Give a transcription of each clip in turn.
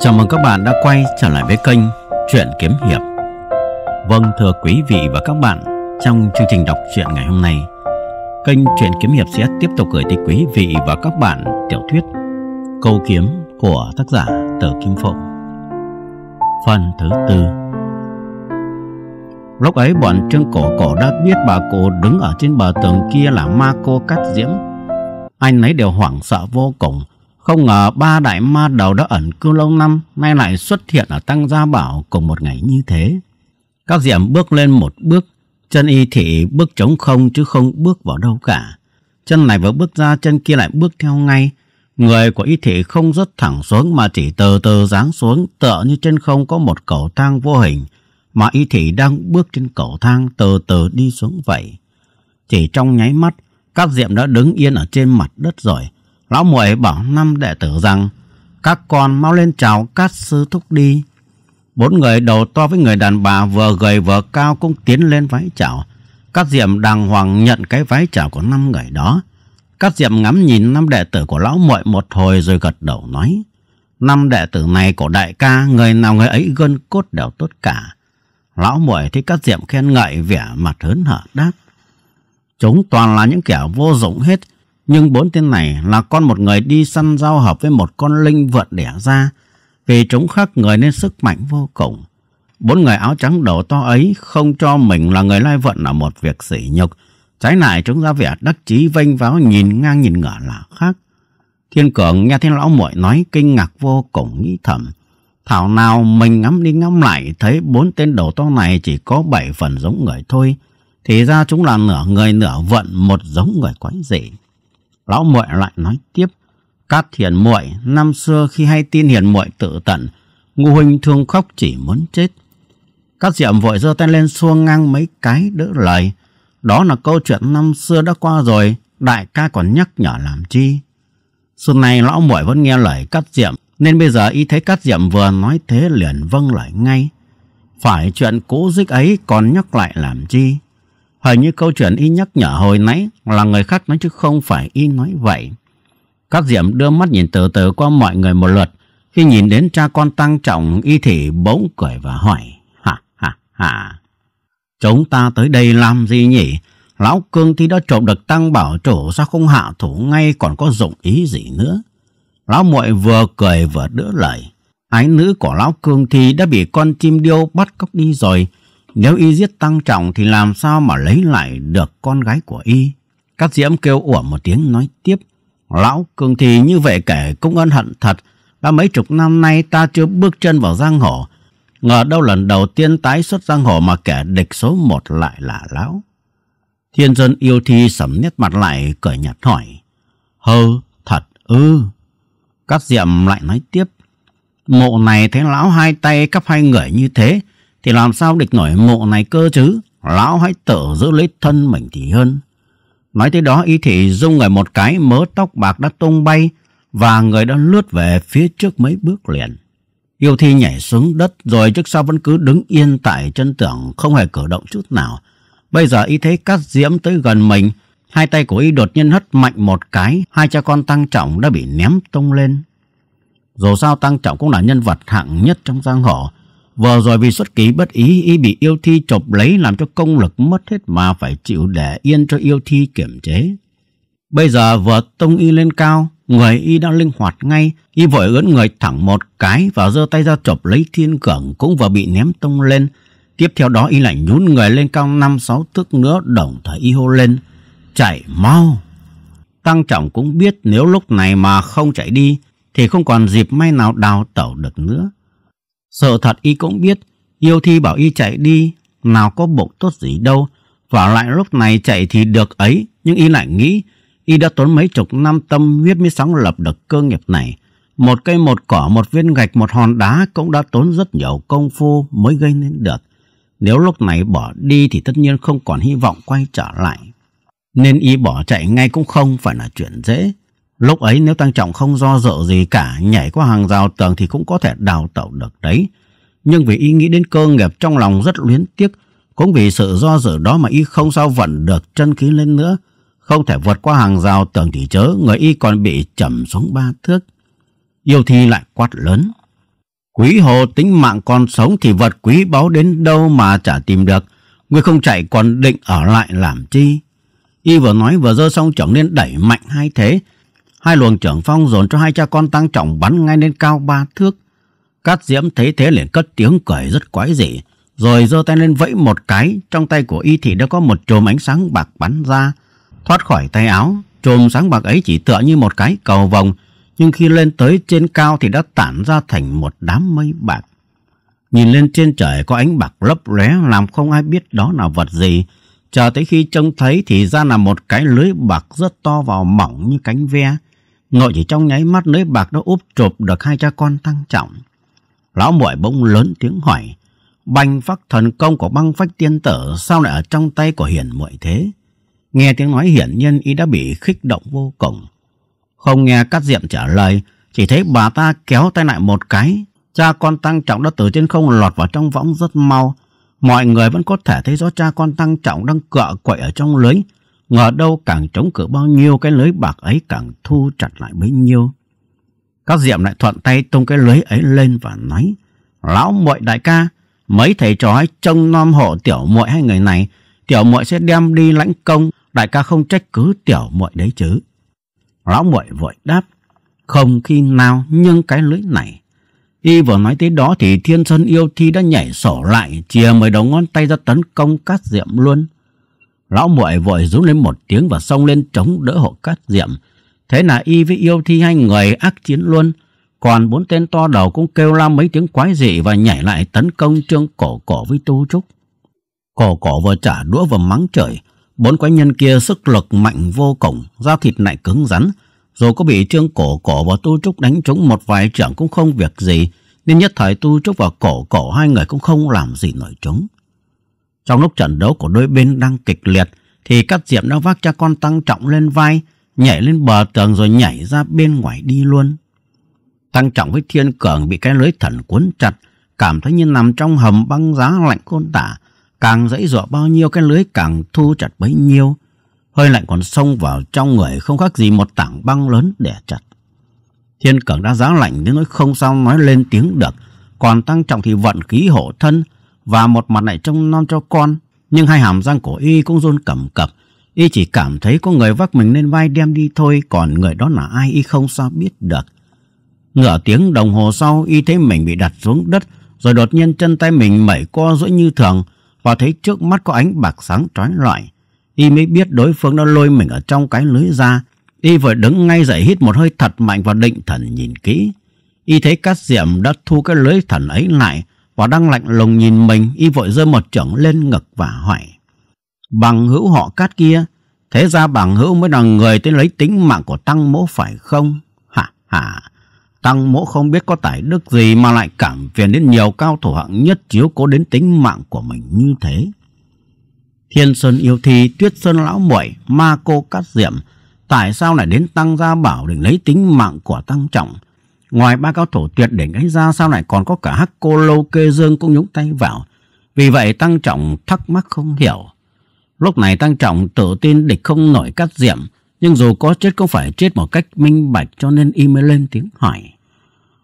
Chào mừng các bạn đã quay trở lại với kênh Chuyện Kiếm Hiệp Vâng thưa quý vị và các bạn Trong chương trình đọc truyện ngày hôm nay Kênh Chuyện Kiếm Hiệp sẽ tiếp tục gửi tới quý vị và các bạn tiểu thuyết Câu Kiếm của tác giả Tử Kim Phụng Phần thứ tư Lúc ấy bọn Trương Cổ Cổ đã biết bà cổ đứng ở trên bờ tường kia là ma cô cắt diễm Anh ấy đều hoảng sợ vô cùng không ngờ ba đại ma đầu đã ẩn cư lâu năm, nay lại xuất hiện ở Tăng Gia Bảo cùng một ngày như thế. Các diệm bước lên một bước, chân y thị bước trống không chứ không bước vào đâu cả. Chân này vừa bước ra, chân kia lại bước theo ngay. Người của y thị không rất thẳng xuống mà chỉ từ từ giáng xuống tựa như trên không có một cầu thang vô hình mà y thị đang bước trên cầu thang từ từ đi xuống vậy. Chỉ trong nháy mắt, các diệm đã đứng yên ở trên mặt đất rồi Lão muội bảo năm đệ tử rằng Các con mau lên chào các sư thúc đi Bốn người đầu to với người đàn bà Vừa gầy vừa cao cũng tiến lên vái chào Các diệm đàng hoàng nhận cái vái chào của năm người đó Các diệm ngắm nhìn năm đệ tử của lão muội một hồi rồi gật đầu nói Năm đệ tử này của đại ca Người nào người ấy gân cốt đều tốt cả Lão muội thấy các diệm khen ngợi vẻ mặt hớn hở đáp Chúng toàn là những kẻ vô dụng hết nhưng bốn tên này là con một người đi săn giao hợp với một con linh vượn đẻ ra. Vì chúng khác người nên sức mạnh vô cùng. Bốn người áo trắng đầu to ấy không cho mình là người lai vận là một việc sỉ nhục. Trái lại chúng ra vẻ đắc chí vênh váo nhìn ngang nhìn ngửa là khác. Thiên Cường nghe Thiên Lão muội nói kinh ngạc vô cùng nghĩ thầm. Thảo nào mình ngắm đi ngắm lại thấy bốn tên đầu to này chỉ có bảy phần giống người thôi. Thì ra chúng là nửa người nửa vận một giống người quái dị lão muội lại nói tiếp cát thiền muội năm xưa khi hay tin hiền muội tự tận ngu huynh thương khóc chỉ muốn chết cát diệm vội giơ tay lên xua ngang mấy cái đỡ lời đó là câu chuyện năm xưa đã qua rồi đại ca còn nhắc nhở làm chi xưa nay lão muội vẫn nghe lời cát diệm nên bây giờ y thấy cát diệm vừa nói thế liền vâng lời ngay phải chuyện cũ dích ấy còn nhắc lại làm chi Hình như câu chuyện y nhắc nhở hồi nãy là người khác nói chứ không phải y nói vậy. Các diệm đưa mắt nhìn từ từ qua mọi người một lượt. Khi nhìn đến cha con tăng trọng y thì bỗng cười và hỏi. Ha ha ha. Chúng ta tới đây làm gì nhỉ? Lão Cương thì đã trộm được tăng bảo chủ sao không hạ thủ ngay còn có dụng ý gì nữa. Lão muội vừa cười vừa đỡ lời. Ái nữ của Lão Cương thì đã bị con chim điêu bắt cóc đi rồi. Nếu y giết Tăng Trọng thì làm sao mà lấy lại được con gái của y? Cát Diễm kêu ủa một tiếng nói tiếp. Lão Cường thì như vậy kể cũng ân hận thật. Đã mấy chục năm nay ta chưa bước chân vào giang hồ. Ngờ đâu lần đầu tiên tái xuất giang hồ mà kẻ địch số một lại là lão. Thiên dân yêu thi sầm nét mặt lại cười nhạt hỏi. Hơ, thật ư. Cát Diệm lại nói tiếp. Mộ này thấy lão hai tay cắp hai người như thế thì làm sao địch nổi mộ này cơ chứ Lão hãy tự giữ lấy thân mình thì hơn Nói tới đó y thị dung người một cái mớ tóc bạc đã tung bay Và người đã lướt về phía trước mấy bước liền Yêu thi nhảy xuống đất rồi trước sau vẫn cứ đứng yên tại chân tường không hề cử động chút nào Bây giờ y thấy cát diễm tới gần mình Hai tay của y đột nhiên hất mạnh một cái Hai cha con tăng trọng đã bị ném tung lên Dù sao tăng trọng cũng là nhân vật hạng nhất trong giang hồ Vừa rồi vì xuất kỳ bất ý, y bị yêu thi chộp lấy làm cho công lực mất hết mà phải chịu để yên cho yêu thi kiểm chế. Bây giờ vừa tông y lên cao, người y đã linh hoạt ngay, y vội ưỡn người thẳng một cái và giơ tay ra chộp lấy thiên cường cũng vừa bị ném tông lên. Tiếp theo đó y lại nhún người lên cao năm sáu thước nữa đồng thời y hô lên, chạy mau. Tăng trọng cũng biết nếu lúc này mà không chạy đi thì không còn dịp may nào đào tẩu được nữa. Sợ thật y cũng biết, yêu thi bảo y chạy đi, nào có bụng tốt gì đâu. Và lại lúc này chạy thì được ấy, nhưng y lại nghĩ, y đã tốn mấy chục năm tâm huyết mới sáng lập được cơ nghiệp này. Một cây một cỏ, một viên gạch, một hòn đá cũng đã tốn rất nhiều công phu mới gây nên được. Nếu lúc này bỏ đi thì tất nhiên không còn hy vọng quay trở lại. Nên y bỏ chạy ngay cũng không phải là chuyện dễ. Lúc ấy nếu Tăng Trọng không do dự gì cả nhảy qua hàng rào tường thì cũng có thể đào tẩu được đấy. Nhưng vì ý nghĩ đến cơ nghiệp trong lòng rất luyến tiếc, cũng vì sự do dự đó mà y không sao vận được chân khí lên nữa. Không thể vượt qua hàng rào tường thì chớ, người y còn bị chầm xuống ba thước. Yêu thi lại quát lớn. Quý hồ tính mạng còn sống thì vật quý báu đến đâu mà chả tìm được. người không chạy còn định ở lại làm chi? Y vừa nói vừa dơ xong chẳng nên đẩy mạnh hai thế, Hai luồng trưởng phong dồn cho hai cha con tăng trọng bắn ngay lên cao ba thước. Cát Diễm thấy thế liền cất tiếng cười rất quái dị, rồi giơ tay lên vẫy một cái, trong tay của y thì đã có một chùm ánh sáng bạc bắn ra, thoát khỏi tay áo, chùm sáng bạc ấy chỉ tựa như một cái cầu vồng, nhưng khi lên tới trên cao thì đã tản ra thành một đám mây bạc. Nhìn lên trên trời có ánh bạc lấp lóe làm không ai biết đó là vật gì, chờ tới khi trông thấy thì ra là một cái lưới bạc rất to và mỏng như cánh ve, Ngộ chỉ trong nháy mắt lưới bạc đã úp chộp được hai cha con tăng trọng. Lão muội bỗng lớn tiếng hỏi, banh phát thần công của băng phách tiên tử sao lại ở trong tay của hiển muội thế? Nghe tiếng nói hiển nhiên y đã bị khích động vô cùng. Không nghe cắt diệm trả lời, chỉ thấy bà ta kéo tay lại một cái. Cha con tăng trọng đã từ trên không lọt vào trong võng rất mau. Mọi người vẫn có thể thấy rõ cha con tăng trọng đang cựa quậy ở trong lưới, Ngờ đâu càng chống cự bao nhiêu cái lưới bạc ấy càng thu chặt lại bấy nhiêu. Các diệm lại thuận tay tung cái lưới ấy lên và nói, Lão muội đại ca, mấy thầy trò hãy trông nom hộ tiểu muội hai người này, tiểu muội sẽ đem đi lãnh công, đại ca không trách cứ tiểu muội đấy chứ. Lão muội vội đáp, không khi nào nhưng cái lưới này. Y vừa nói tới đó thì thiên sơn yêu thi đã nhảy sổ lại, chìa mười đầu ngón tay ra tấn công các diệm luôn. Lão muội vội rú lên một tiếng và xông lên chống đỡ hộ cát diệm. Thế là y với yêu thi hai người ác chiến luôn. Còn bốn tên to đầu cũng kêu la mấy tiếng quái dị và nhảy lại tấn công trương cổ cổ với tu trúc. Cổ cổ vừa trả đũa vừa mắng trời. Bốn quái nhân kia sức lực mạnh vô cùng, da thịt lại cứng rắn. Dù có bị trương cổ cổ và tu trúc đánh trúng một vài trưởng cũng không việc gì. Nên nhất thời tu trúc và cổ cổ hai người cũng không làm gì nổi chúng. Trong lúc trận đấu của đôi bên đang kịch liệt thì Cát Diệm đã vác cha con Tăng Trọng lên vai, nhảy lên bờ tường rồi nhảy ra bên ngoài đi luôn. Tăng Trọng với Thiên Cường bị cái lưới thần cuốn chặt, cảm thấy như nằm trong hầm băng giá lạnh côn tả, càng dãy dọa bao nhiêu cái lưới càng thu chặt bấy nhiêu. Hơi lạnh còn xông vào trong người không khác gì một tảng băng lớn để chặt. Thiên Cường đã giá lạnh đến nỗi không sao nói lên tiếng được, còn Tăng Trọng thì vận khí hộ thân, và một mặt lại trông non cho con, nhưng hai hàm răng của y cũng run cầm cập. Y chỉ cảm thấy có người vác mình lên vai đem đi thôi, còn người đó là ai y không sao biết được. Ngửa tiếng đồng hồ sau, y thấy mình bị đặt xuống đất, rồi đột nhiên chân tay mình mẩy co duỗi như thường và thấy trước mắt có ánh bạc sáng trói lọi. Y mới biết đối phương đã lôi mình ở trong cái lưới ra. Y vừa đứng ngay dậy hít một hơi thật mạnh và định thần nhìn kỹ. Y thấy cát diệm đã thu cái lưới thần ấy lại và đang lạnh lùng nhìn mình y vội rơi một chưởng lên ngực và hỏi bằng hữu họ cát kia thế ra bằng hữu mới là người tới lấy tính mạng của tăng mỗ phải không hả hả tăng mỗ không biết có tài đức gì mà lại cảm phiền đến nhiều cao thủ hạng nhất chiếu cố đến tính mạng của mình như thế thiên sơn yêu thi tuyết sơn lão muội ma cô cát diệm tại sao lại đến tăng gia bảo để lấy tính mạng của tăng trọng Ngoài ba cao thủ tuyệt đỉnh ấy ra sao lại còn có cả hắc cô lâu kê dương cũng nhúng tay vào. Vì vậy Tăng Trọng thắc mắc không hiểu. Lúc này Tăng Trọng tự tin địch không nổi cát diệm. Nhưng dù có chết cũng phải chết một cách minh bạch cho nên y mới lên tiếng hỏi.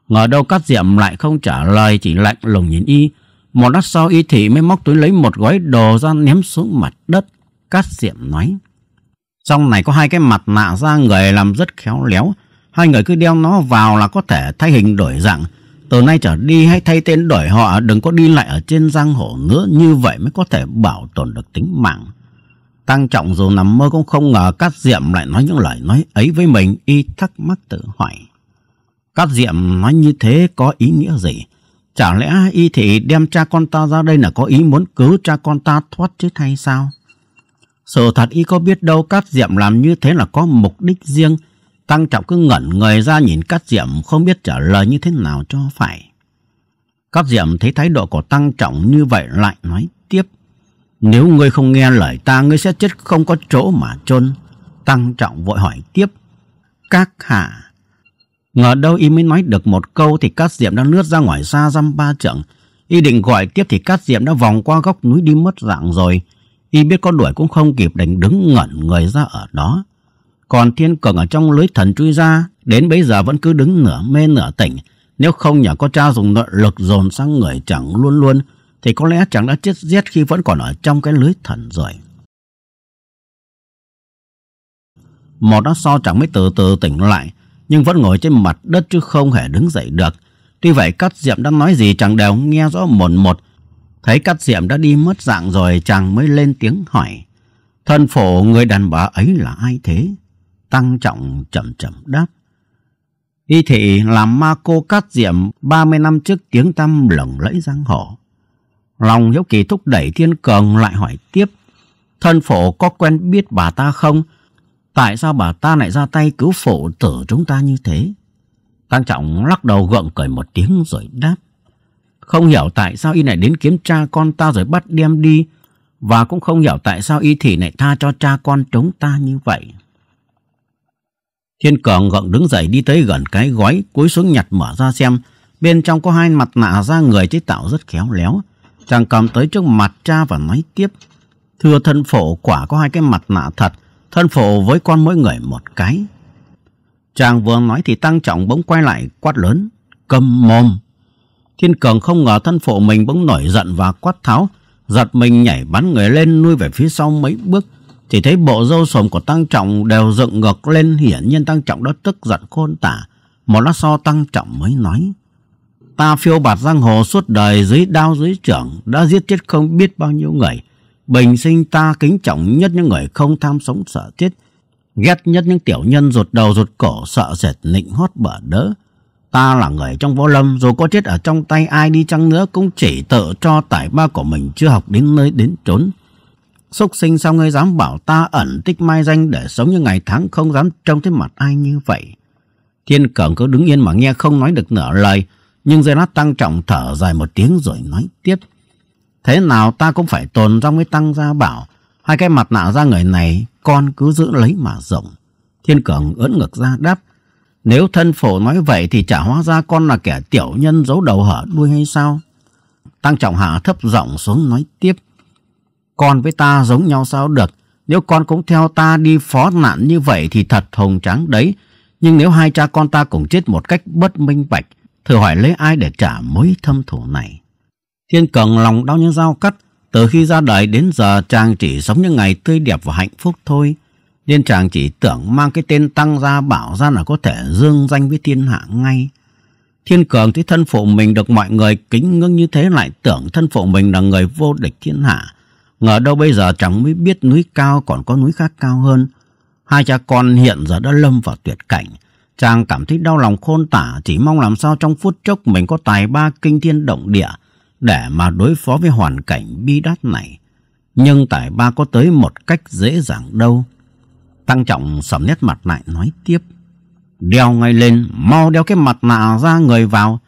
Ngờ đâu cát diệm lại không trả lời chỉ lạnh lùng nhìn y. Một lát sau y thị mới móc túi lấy một gói đồ ra ném xuống mặt đất. Cát diệm nói. Trong này có hai cái mặt nạ ra người làm rất khéo léo. Hai người cứ đeo nó vào là có thể thay hình đổi dạng. Từ nay trở đi hãy thay tên đổi họ, đừng có đi lại ở trên giang hồ nữa, như vậy mới có thể bảo tồn được tính mạng. Tăng Trọng dù nằm mơ cũng không ngờ Cát Diệm lại nói những lời nói ấy với mình, y thắc mắc tự hỏi. Cát Diệm nói như thế có ý nghĩa gì? Chả lẽ y thị đem cha con ta ra đây là có ý muốn cứu cha con ta thoát chứ hay sao? Sự thật y có biết đâu Cát Diệm làm như thế là có mục đích riêng, Tăng Trọng cứ ngẩn người ra nhìn Cát Diệm không biết trả lời như thế nào cho phải. Cát Diệm thấy thái độ của Tăng Trọng như vậy lại nói tiếp. Nếu ngươi không nghe lời ta, ngươi sẽ chết không có chỗ mà chôn. Tăng Trọng vội hỏi tiếp. Các hạ. Ngờ đâu y mới nói được một câu thì Cát Diệm đã lướt ra ngoài xa dăm ba trượng. Y định gọi tiếp thì Cát Diệm đã vòng qua góc núi đi mất dạng rồi. Y biết có đuổi cũng không kịp đành đứng ngẩn người ra ở đó. Còn thiên cường ở trong lưới thần truy ra, đến bây giờ vẫn cứ đứng nửa mê nửa tỉnh. Nếu không nhờ có cha dùng nội lực dồn sang người chẳng luôn luôn, thì có lẽ chẳng đã chết giết khi vẫn còn ở trong cái lưới thần rồi. Một đã so chẳng mới từ từ tỉnh lại, nhưng vẫn ngồi trên mặt đất chứ không hề đứng dậy được. Tuy vậy Cát Diệm đã nói gì chàng đều nghe rõ một một. Thấy Cát Diệm đã đi mất dạng rồi chàng mới lên tiếng hỏi. Thân phổ người đàn bà ấy là ai thế? Tăng Trọng chậm chậm đáp. Y thị làm ma cô cát diệm 30 năm trước tiếng tăm lừng lẫy giang hồ. Lòng hiếu kỳ thúc đẩy Thiên Cường lại hỏi tiếp. Thân phổ có quen biết bà ta không? Tại sao bà ta lại ra tay cứu phổ tử chúng ta như thế? Tăng Trọng lắc đầu gượng cười một tiếng rồi đáp. Không hiểu tại sao y lại đến kiếm cha con ta rồi bắt đem đi. Và cũng không hiểu tại sao y thị lại tha cho cha con chúng ta như vậy. Thiên Cường gượng đứng dậy đi tới gần cái gói, cúi xuống nhặt mở ra xem. Bên trong có hai mặt nạ da người chế tạo rất khéo léo. Chàng cầm tới trước mặt cha và nói tiếp. Thưa thân phổ quả có hai cái mặt nạ thật, thân phổ với con mỗi người một cái. Chàng vừa nói thì Tăng Trọng bỗng quay lại quát lớn, cầm mồm. Thiên Cường không ngờ thân phổ mình bỗng nổi giận và quát tháo, giật mình nhảy bắn người lên nuôi về phía sau mấy bước thì thấy bộ râu sồm của Tăng Trọng đều dựng ngược lên hiển nhiên Tăng Trọng đã tức giận khôn tả. Một lát sau Tăng Trọng mới nói. Ta phiêu bạt giang hồ suốt đời dưới đao dưới trưởng đã giết chết không biết bao nhiêu người. Bình sinh ta kính trọng nhất những người không tham sống sợ chết. Ghét nhất những tiểu nhân rụt đầu rụt cổ sợ sệt nịnh hót bở đỡ. Ta là người trong võ lâm dù có chết ở trong tay ai đi chăng nữa cũng chỉ tự cho tài ba của mình chưa học đến nơi đến trốn. Xúc sinh sao ngươi dám bảo ta ẩn tích mai danh để sống như ngày tháng không dám trông thấy mặt ai như vậy. Thiên Cẩn cứ đứng yên mà nghe không nói được nửa lời. Nhưng giây lát Tăng Trọng thở dài một tiếng rồi nói tiếp. Thế nào ta cũng phải tồn trong với Tăng Gia Bảo. Hai cái mặt nạ ra người này con cứ giữ lấy mà rộng. Thiên Cẩn ưỡn ngực ra đáp. Nếu thân phổ nói vậy thì chả hóa ra con là kẻ tiểu nhân giấu đầu hở đuôi hay sao? Tăng Trọng Hạ thấp giọng xuống nói tiếp con với ta giống nhau sao được. Nếu con cũng theo ta đi phó nạn như vậy thì thật hồng trắng đấy. Nhưng nếu hai cha con ta cũng chết một cách bất minh bạch, thử hỏi lấy ai để trả mối thâm thù này. Thiên Cường lòng đau như dao cắt, từ khi ra đời đến giờ chàng chỉ sống những ngày tươi đẹp và hạnh phúc thôi. Nên chàng chỉ tưởng mang cái tên Tăng ra bảo ra là có thể dương danh với thiên hạ ngay. Thiên Cường thấy thân phụ mình được mọi người kính ngưỡng như thế lại tưởng thân phụ mình là người vô địch thiên hạ. Ngờ đâu bây giờ chẳng mới biết núi cao còn có núi khác cao hơn. Hai cha con hiện giờ đã lâm vào tuyệt cảnh. Chàng cảm thấy đau lòng khôn tả chỉ mong làm sao trong phút chốc mình có tài ba kinh thiên động địa để mà đối phó với hoàn cảnh bi đát này. Nhưng tài ba có tới một cách dễ dàng đâu. Tăng Trọng sầm nét mặt lại nói tiếp. Đeo ngay lên, mau đeo cái mặt nạ ra người vào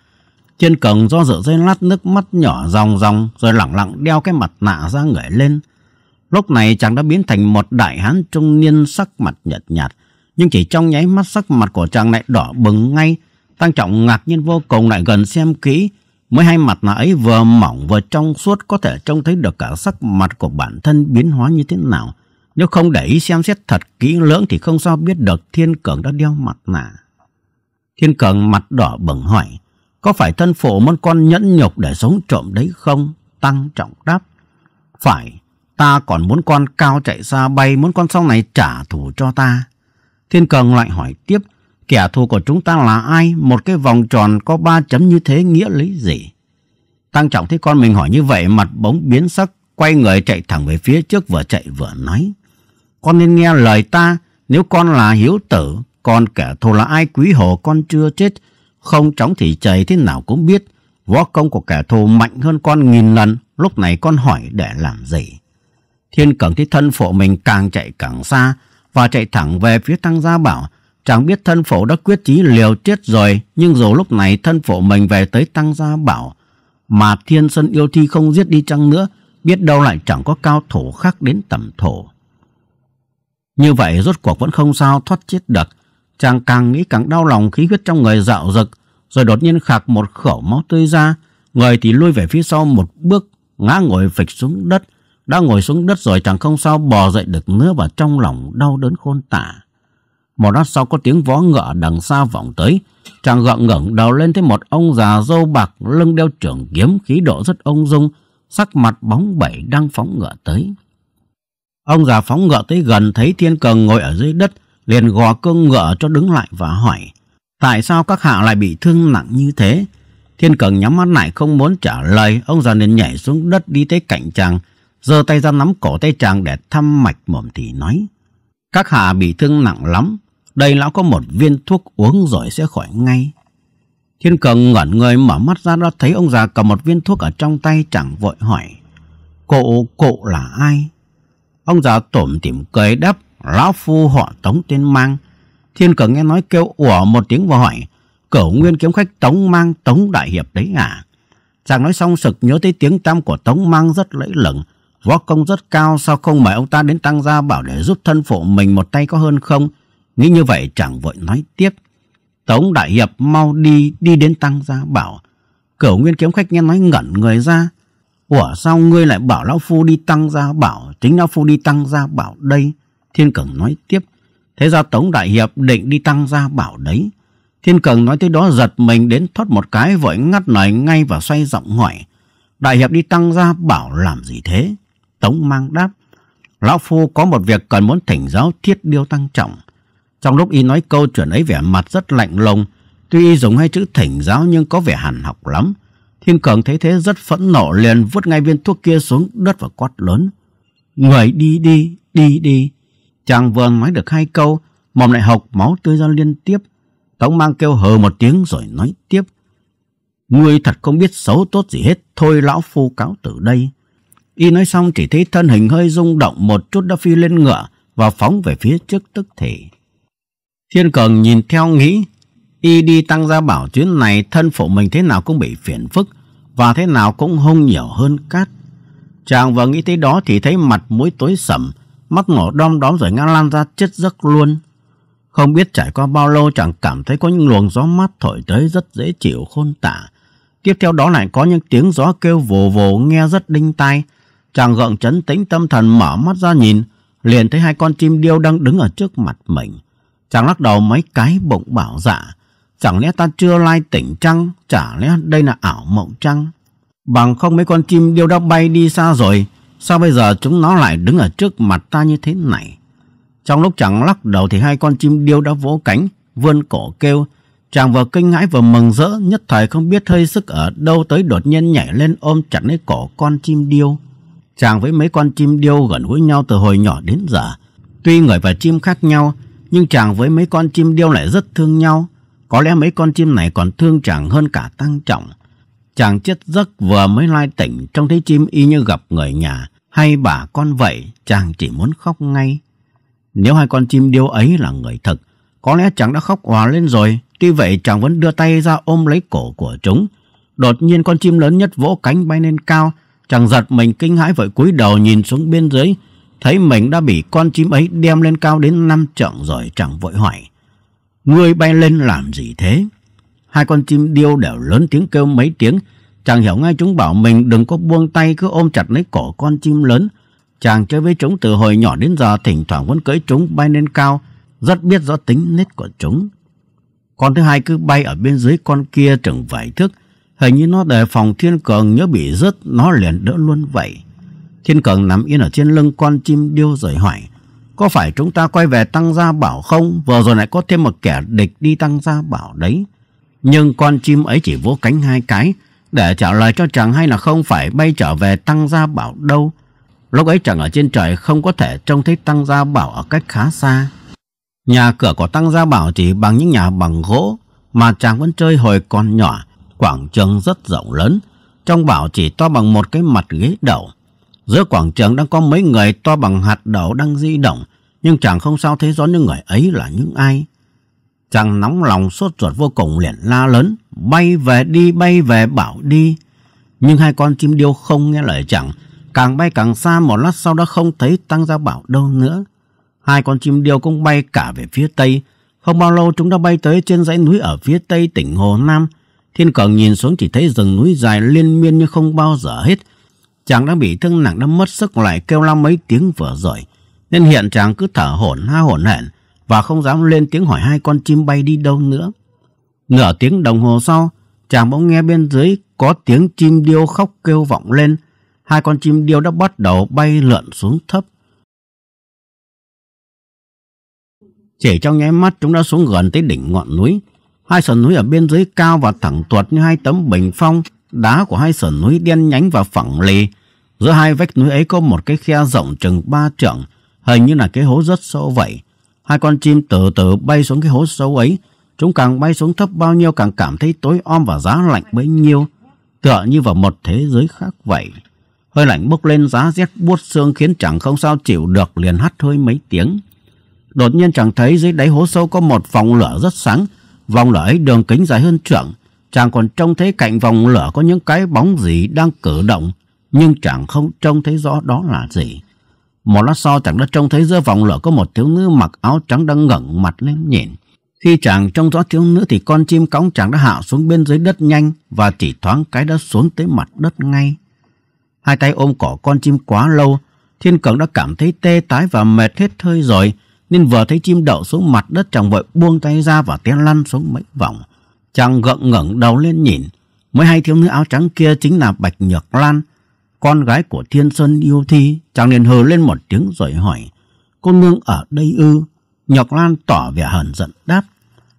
trên Cường do dự dây lát nước mắt nhỏ ròng ròng rồi lặng lặng đeo cái mặt nạ ra người lên. Lúc này chàng đã biến thành một đại hán trung niên sắc mặt nhợt nhạt, nhưng chỉ trong nháy mắt sắc mặt của chàng lại đỏ bừng ngay. Tăng Trọng ngạc nhiên vô cùng lại gần xem kỹ, mới hai mặt nạ ấy vừa mỏng vừa trong suốt có thể trông thấy được cả sắc mặt của bản thân biến hóa như thế nào. Nếu không để ý xem xét thật kỹ lưỡng thì không sao biết được Thiên Cường đã đeo mặt nạ. Thiên Cường mặt đỏ bừng hỏi. Có phải thân phụ môn con nhẫn nhục để sống trộm đấy không? Tăng trọng đáp. Phải, ta còn muốn con cao chạy xa bay, muốn con sau này trả thù cho ta. Thiên Cường lại hỏi tiếp, kẻ thù của chúng ta là ai? Một cái vòng tròn có ba chấm như thế nghĩa lý gì? Tăng trọng thấy con mình hỏi như vậy, mặt bóng biến sắc, quay người chạy thẳng về phía trước vừa chạy vừa nói. Con nên nghe lời ta, nếu con là hiếu tử, còn kẻ thù là ai quý hồ con chưa chết, không chóng thì chạy thế nào cũng biết. Võ công của kẻ thù mạnh hơn con nghìn lần. Lúc này con hỏi để làm gì? Thiên cẩn thấy thân phụ mình càng chạy càng xa và chạy thẳng về phía tăng gia bảo. Chẳng biết thân phụ đã quyết chí liều chết rồi nhưng dù lúc này thân phụ mình về tới tăng gia bảo mà thiên sân yêu thi không giết đi chăng nữa biết đâu lại chẳng có cao thủ khác đến tầm thổ. Như vậy rốt cuộc vẫn không sao thoát chết được Chàng càng nghĩ càng đau lòng khí huyết trong người dạo rực, rồi đột nhiên khạc một khẩu máu tươi ra, người thì lui về phía sau một bước, ngã ngồi phịch xuống đất. Đã ngồi xuống đất rồi chàng không sao bò dậy được nữa và trong lòng đau đớn khôn tả. Một lát sau có tiếng vó ngựa đằng xa vọng tới, chàng gượng ngẩng đầu lên thấy một ông già râu bạc lưng đeo trường kiếm khí độ rất ông dung, sắc mặt bóng bẩy đang phóng ngựa tới. Ông già phóng ngựa tới gần thấy thiên cường ngồi ở dưới đất, liền gò cương ngựa cho đứng lại và hỏi tại sao các hạ lại bị thương nặng như thế thiên cường nhắm mắt lại không muốn trả lời ông già liền nhảy xuống đất đi tới cạnh chàng giơ tay ra nắm cổ tay chàng để thăm mạch mồm thì nói các hạ bị thương nặng lắm đây lão có một viên thuốc uống rồi sẽ khỏi ngay thiên cường ngẩn người mở mắt ra đã thấy ông già cầm một viên thuốc ở trong tay chẳng vội hỏi cậu cậu là ai ông già tủm tỉm cười đáp lão phu họ tống tên mang. Thiên cờ nghe nói kêu ủa một tiếng và hỏi, cửu nguyên kiếm khách tống mang tống đại hiệp đấy à? Chàng nói xong sực nhớ tới tiếng tam của tống mang rất lẫy lửng, võ công rất cao sao không mời ông ta đến tăng gia bảo để giúp thân phụ mình một tay có hơn không? Nghĩ như vậy chẳng vội nói tiếp. Tống đại hiệp mau đi, đi đến tăng gia bảo. Cửu nguyên kiếm khách nghe nói ngẩn người ra. Ủa sao ngươi lại bảo lão phu đi tăng gia bảo, chính lão phu đi tăng gia bảo đây? Thiên Cường nói tiếp. Thế ra Tống Đại Hiệp định đi tăng gia bảo đấy. Thiên Cường nói tới đó giật mình đến thoát một cái vội ngắt lời ngay và xoay giọng hỏi. Đại Hiệp đi tăng gia bảo làm gì thế? Tống mang đáp. Lão Phu có một việc cần muốn thỉnh giáo thiết điêu tăng trọng. Trong lúc y nói câu chuyện ấy vẻ mặt rất lạnh lùng. Tuy y dùng hai chữ thỉnh giáo nhưng có vẻ hàn học lắm. Thiên Cường thấy thế rất phẫn nộ liền vứt ngay viên thuốc kia xuống đất và quát lớn. Người đi đi, đi đi, Chàng vừa nói được hai câu, mồm lại học máu tươi ra liên tiếp. Tống mang kêu hờ một tiếng rồi nói tiếp. Ngươi thật không biết xấu tốt gì hết, thôi lão phu cáo từ đây. Y nói xong chỉ thấy thân hình hơi rung động một chút đã phi lên ngựa và phóng về phía trước tức thể. Thiên Cường nhìn theo nghĩ, Y đi tăng gia bảo chuyến này thân phụ mình thế nào cũng bị phiền phức và thế nào cũng hung nhiều hơn cát. Chàng vừa nghĩ tới đó thì thấy mặt mũi tối sầm, mắt mổ đom đóm rồi ngã lan ra chết giấc luôn. Không biết trải qua bao lâu chàng cảm thấy có những luồng gió mát thổi tới rất dễ chịu khôn tả. Tiếp theo đó lại có những tiếng gió kêu vồ vồ nghe rất đinh tai. Chàng gượng chấn tĩnh tâm thần mở mắt ra nhìn, liền thấy hai con chim điêu đang đứng ở trước mặt mình. Chàng lắc đầu mấy cái bụng bảo dạ, chẳng lẽ ta chưa lai tỉnh chăng? chả lẽ đây là ảo mộng chăng? Bằng không mấy con chim điêu đã bay đi xa rồi, Sao bây giờ chúng nó lại đứng ở trước mặt ta như thế này? Trong lúc chàng lắc đầu thì hai con chim điêu đã vỗ cánh, vươn cổ kêu. Chàng vừa kinh ngãi vừa mừng rỡ, nhất thời không biết hơi sức ở đâu tới đột nhiên nhảy lên ôm chặt lấy cổ con chim điêu. Chàng với mấy con chim điêu gần gũi nhau từ hồi nhỏ đến giờ. Tuy người và chim khác nhau, nhưng chàng với mấy con chim điêu lại rất thương nhau. Có lẽ mấy con chim này còn thương chàng hơn cả tăng trọng. Chàng chết giấc vừa mới lai tỉnh trong thấy chim y như gặp người nhà hay bà con vậy, chàng chỉ muốn khóc ngay. Nếu hai con chim điêu ấy là người thật, có lẽ chàng đã khóc hòa lên rồi, tuy vậy chàng vẫn đưa tay ra ôm lấy cổ của chúng. Đột nhiên con chim lớn nhất vỗ cánh bay lên cao, chàng giật mình kinh hãi vội cúi đầu nhìn xuống bên dưới, thấy mình đã bị con chim ấy đem lên cao đến năm trượng rồi chàng vội hỏi. người bay lên làm gì thế? Hai con chim điêu đều lớn tiếng kêu mấy tiếng, Chàng hiểu ngay chúng bảo mình đừng có buông tay cứ ôm chặt lấy cổ con chim lớn. Chàng chơi với chúng từ hồi nhỏ đến giờ thỉnh thoảng vẫn cưỡi chúng bay lên cao, rất biết rõ tính nết của chúng. Con thứ hai cứ bay ở bên dưới con kia chừng vài thước, hình như nó đề phòng Thiên Cường nhớ bị rớt nó liền đỡ luôn vậy. Thiên Cường nằm yên ở trên lưng con chim điêu rồi hỏi, có phải chúng ta quay về tăng gia bảo không? Vừa rồi lại có thêm một kẻ địch đi tăng gia bảo đấy. Nhưng con chim ấy chỉ vỗ cánh hai cái, để trả lời cho chàng hay là không phải bay trở về Tăng Gia Bảo đâu. Lúc ấy chàng ở trên trời không có thể trông thấy Tăng Gia Bảo ở cách khá xa. Nhà cửa của Tăng Gia Bảo chỉ bằng những nhà bằng gỗ mà chàng vẫn chơi hồi còn nhỏ. Quảng trường rất rộng lớn, trong bảo chỉ to bằng một cái mặt ghế đậu. Giữa quảng trường đang có mấy người to bằng hạt đậu đang di động, nhưng chàng không sao thấy rõ những người ấy là những ai. Chàng nóng lòng sốt ruột vô cùng liền la lớn, bay về đi, bay về bảo đi. Nhưng hai con chim điêu không nghe lời chàng, càng bay càng xa một lát sau đã không thấy Tăng Gia Bảo đâu nữa. Hai con chim điêu cũng bay cả về phía tây, không bao lâu chúng đã bay tới trên dãy núi ở phía tây tỉnh Hồ Nam. Thiên Cường nhìn xuống chỉ thấy rừng núi dài liên miên như không bao giờ hết. Chàng đã bị thương nặng đã mất sức lại kêu la mấy tiếng vừa rồi. Nên hiện chàng cứ thở hổn ha hổn hển và không dám lên tiếng hỏi hai con chim bay đi đâu nữa. Nửa tiếng đồng hồ sau, chàng bỗng nghe bên dưới có tiếng chim điêu khóc kêu vọng lên. Hai con chim điêu đã bắt đầu bay lượn xuống thấp. Chỉ trong nháy mắt chúng đã xuống gần tới đỉnh ngọn núi. Hai sườn núi ở bên dưới cao và thẳng tuột như hai tấm bình phong. Đá của hai sườn núi đen nhánh và phẳng lì. Giữa hai vách núi ấy có một cái khe rộng chừng ba trượng, hình như là cái hố rất sâu vậy. Hai con chim từ từ bay xuống cái hố sâu ấy. Chúng càng bay xuống thấp bao nhiêu càng cảm thấy tối om và giá lạnh bấy nhiêu. Tựa như vào một thế giới khác vậy. Hơi lạnh bốc lên giá rét buốt xương khiến chẳng không sao chịu được liền hắt hơi mấy tiếng. Đột nhiên chàng thấy dưới đáy hố sâu có một vòng lửa rất sáng. Vòng lửa ấy đường kính dài hơn trượng. Chàng còn trông thấy cạnh vòng lửa có những cái bóng gì đang cử động. Nhưng chàng không trông thấy rõ đó là gì. Một lát sau chàng đã trông thấy giữa vòng lửa có một thiếu nữ mặc áo trắng đang ngẩng mặt lên nhìn. Khi chàng trông rõ thiếu nữ thì con chim cõng chàng đã hạ xuống bên dưới đất nhanh và chỉ thoáng cái đã xuống tới mặt đất ngay. Hai tay ôm cổ con chim quá lâu, thiên cường đã cảm thấy tê tái và mệt hết hơi rồi nên vừa thấy chim đậu xuống mặt đất chàng vội buông tay ra và té lăn xuống mấy vòng. Chàng gượng ngẩng đầu lên nhìn, mới hay thiếu nữ áo trắng kia chính là Bạch Nhược Lan, con gái của Thiên Sơn yêu thi, chàng liền hờ lên một tiếng rồi hỏi, cô nương ở đây ư? Nhọc Lan tỏ vẻ hờn giận đáp,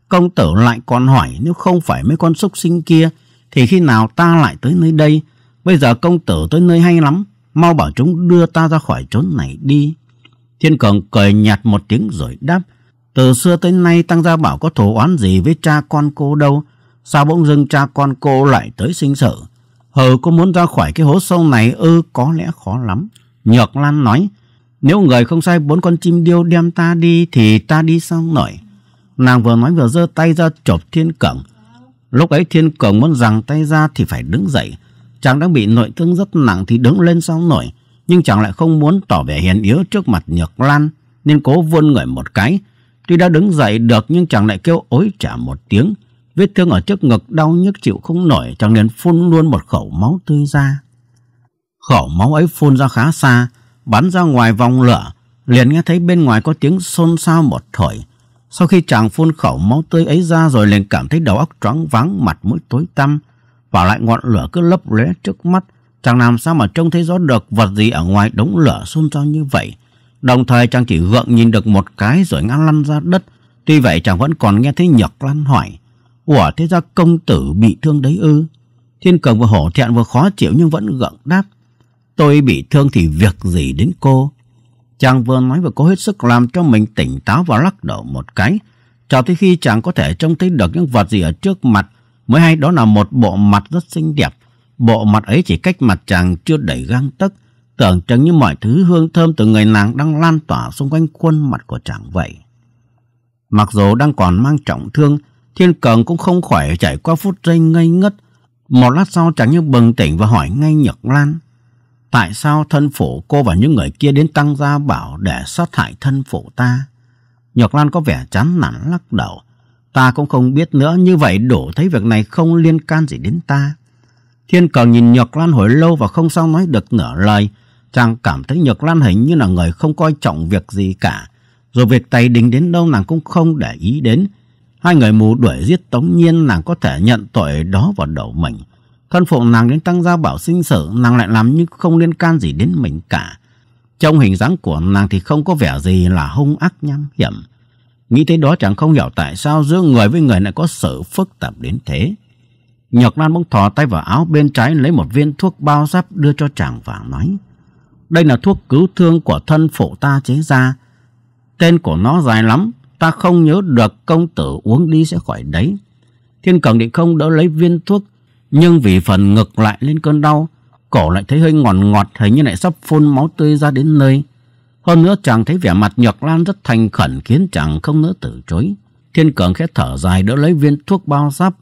công tử lại còn hỏi nếu không phải mấy con súc sinh kia, thì khi nào ta lại tới nơi đây? Bây giờ công tử tới nơi hay lắm, mau bảo chúng đưa ta ra khỏi chốn này đi. Thiên Cường cười nhạt một tiếng rồi đáp, từ xưa tới nay Tăng Gia Bảo có thù oán gì với cha con cô đâu, sao bỗng dưng cha con cô lại tới sinh sự? Hờ có muốn ra khỏi cái hố sâu này ư có lẽ khó lắm. Nhược Lan nói, nếu người không sai bốn con chim điêu đem ta đi thì ta đi sao nổi. Nàng vừa nói vừa giơ tay ra chộp thiên cẩn. Lúc ấy thiên cẩn muốn rằng tay ra thì phải đứng dậy. Chàng đang bị nội thương rất nặng thì đứng lên sao nổi. Nhưng chàng lại không muốn tỏ vẻ hiền yếu trước mặt Nhược Lan nên cố vươn người một cái. Tuy đã đứng dậy được nhưng chàng lại kêu ối trả một tiếng. Vết thương ở trước ngực đau nhức chịu không nổi chàng liền phun luôn một khẩu máu tươi ra. Khẩu máu ấy phun ra khá xa, bắn ra ngoài vòng lửa, liền nghe thấy bên ngoài có tiếng xôn xao một thổi. Sau khi chàng phun khẩu máu tươi ấy ra rồi liền cảm thấy đầu óc choáng vắng mặt mũi tối tăm. Và lại ngọn lửa cứ lấp lóe trước mắt, chàng làm sao mà trông thấy rõ được vật gì ở ngoài đống lửa xôn xao như vậy. Đồng thời chàng chỉ gượng nhìn được một cái rồi ngã lăn ra đất. Tuy vậy chàng vẫn còn nghe thấy Nhật Lan hỏi. Ủa thế ra công tử bị thương đấy ư? Thiên Cường vừa hổ thẹn vừa khó chịu nhưng vẫn gượng đáp. Tôi bị thương thì việc gì đến cô? Chàng vừa nói vừa cố hết sức làm cho mình tỉnh táo và lắc đầu một cái. Cho tới khi chàng có thể trông thấy được những vật gì ở trước mặt mới hay đó là một bộ mặt rất xinh đẹp. Bộ mặt ấy chỉ cách mặt chàng chưa đẩy găng tấc, tưởng chừng như mọi thứ hương thơm từ người nàng đang lan tỏa xung quanh khuôn mặt của chàng vậy. Mặc dù đang còn mang trọng thương, Thiên Cường cũng không khỏi trải qua phút giây ngây ngất. Một lát sau chẳng như bừng tỉnh và hỏi ngay Nhật Lan. Tại sao thân phủ cô và những người kia đến tăng gia bảo để sát hại thân phủ ta? Nhật Lan có vẻ chán nản lắc đầu. Ta cũng không biết nữa, như vậy đủ thấy việc này không liên can gì đến ta. Thiên Cường nhìn Nhật Lan hồi lâu và không sao nói được nửa lời. Chàng cảm thấy Nhật Lan hình như là người không coi trọng việc gì cả. Rồi việc tay đình đến đâu nàng cũng không để ý đến. Hai người mù đuổi giết Tống Nhiên nàng có thể nhận tội đó vào đầu mình. Thân phụ nàng đến tăng gia bảo sinh sự nàng lại làm như không liên can gì đến mình cả. Trong hình dáng của nàng thì không có vẻ gì là hung ác nham hiểm. Nghĩ tới đó chẳng không hiểu tại sao giữa người với người lại có sự phức tạp đến thế. Nhược Lan bỗng thò tay vào áo bên trái lấy một viên thuốc bao giáp đưa cho chàng vàng nói. Đây là thuốc cứu thương của thân phụ ta chế ra. Tên của nó dài lắm, Ta không nhớ được công tử uống đi sẽ khỏi đấy Thiên cẩn định không đỡ lấy viên thuốc Nhưng vì phần ngực lại lên cơn đau Cổ lại thấy hơi ngọt ngọt Hình như lại sắp phun máu tươi ra đến nơi Hơn nữa chàng thấy vẻ mặt Nhược Lan rất thành khẩn Khiến chàng không nỡ từ chối Thiên cẩn khẽ thở dài đỡ lấy viên thuốc bao sắp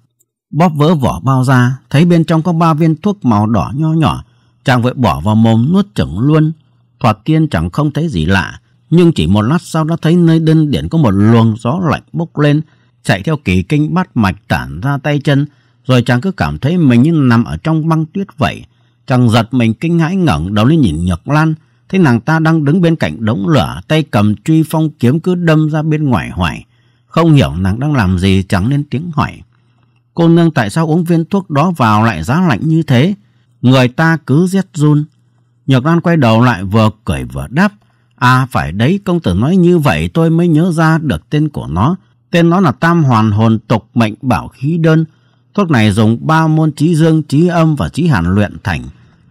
Bóp vỡ vỏ bao ra Thấy bên trong có ba viên thuốc màu đỏ nho nhỏ Chàng vội bỏ vào mồm nuốt chửng luôn Thoạt tiên chẳng không thấy gì lạ nhưng chỉ một lát sau đã thấy nơi đơn điện có một luồng gió lạnh bốc lên, chạy theo kỳ kinh bát mạch tản ra tay chân, rồi chàng cứ cảm thấy mình như nằm ở trong băng tuyết vậy. Chàng giật mình kinh hãi ngẩng đầu lên nhìn Nhược Lan, thấy nàng ta đang đứng bên cạnh đống lửa, tay cầm truy phong kiếm cứ đâm ra bên ngoài hoài. Không hiểu nàng đang làm gì chẳng nên tiếng hỏi. Cô nương tại sao uống viên thuốc đó vào lại giá lạnh như thế? Người ta cứ rét run. Nhược Lan quay đầu lại vừa cười vừa đáp. À phải đấy, công tử nói như vậy tôi mới nhớ ra được tên của nó. Tên nó là Tam Hoàn Hồn Tục Mệnh Bảo Khí Đơn. Thuốc này dùng ba môn trí dương, trí âm và trí hàn luyện thành.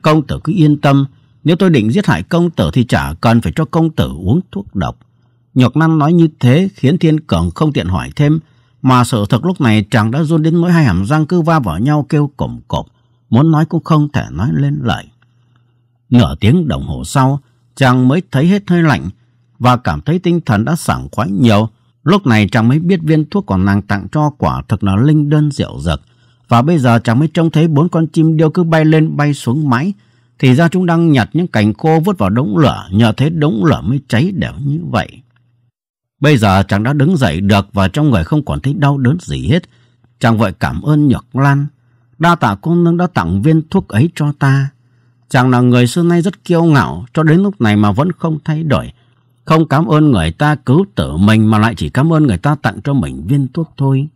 Công tử cứ yên tâm, nếu tôi định giết hại công tử thì chả cần phải cho công tử uống thuốc độc. Nhược Năng nói như thế khiến Thiên Cường không tiện hỏi thêm, mà sự thật lúc này chàng đã run đến mỗi hai hàm răng cứ va vào nhau kêu cộm cộp, muốn nói cũng không thể nói lên lời. Nửa tiếng đồng hồ sau, chàng mới thấy hết hơi lạnh và cảm thấy tinh thần đã sảng khoái nhiều. Lúc này chàng mới biết viên thuốc còn nàng tặng cho quả thật là linh đơn diệu dược. Và bây giờ chàng mới trông thấy bốn con chim điêu cứ bay lên bay xuống mái. Thì ra chúng đang nhặt những cành khô vứt vào đống lửa, nhờ thế đống lửa mới cháy đều như vậy. Bây giờ chàng đã đứng dậy được và trong người không còn thấy đau đớn gì hết. Chàng vội cảm ơn Nhược Lan. Đa tạ cô nương đã tặng viên thuốc ấy cho ta. Chàng là người xưa nay rất kiêu ngạo cho đến lúc này mà vẫn không thay đổi. Không cảm ơn người ta cứu tử mình mà lại chỉ cảm ơn người ta tặng cho mình viên thuốc thôi.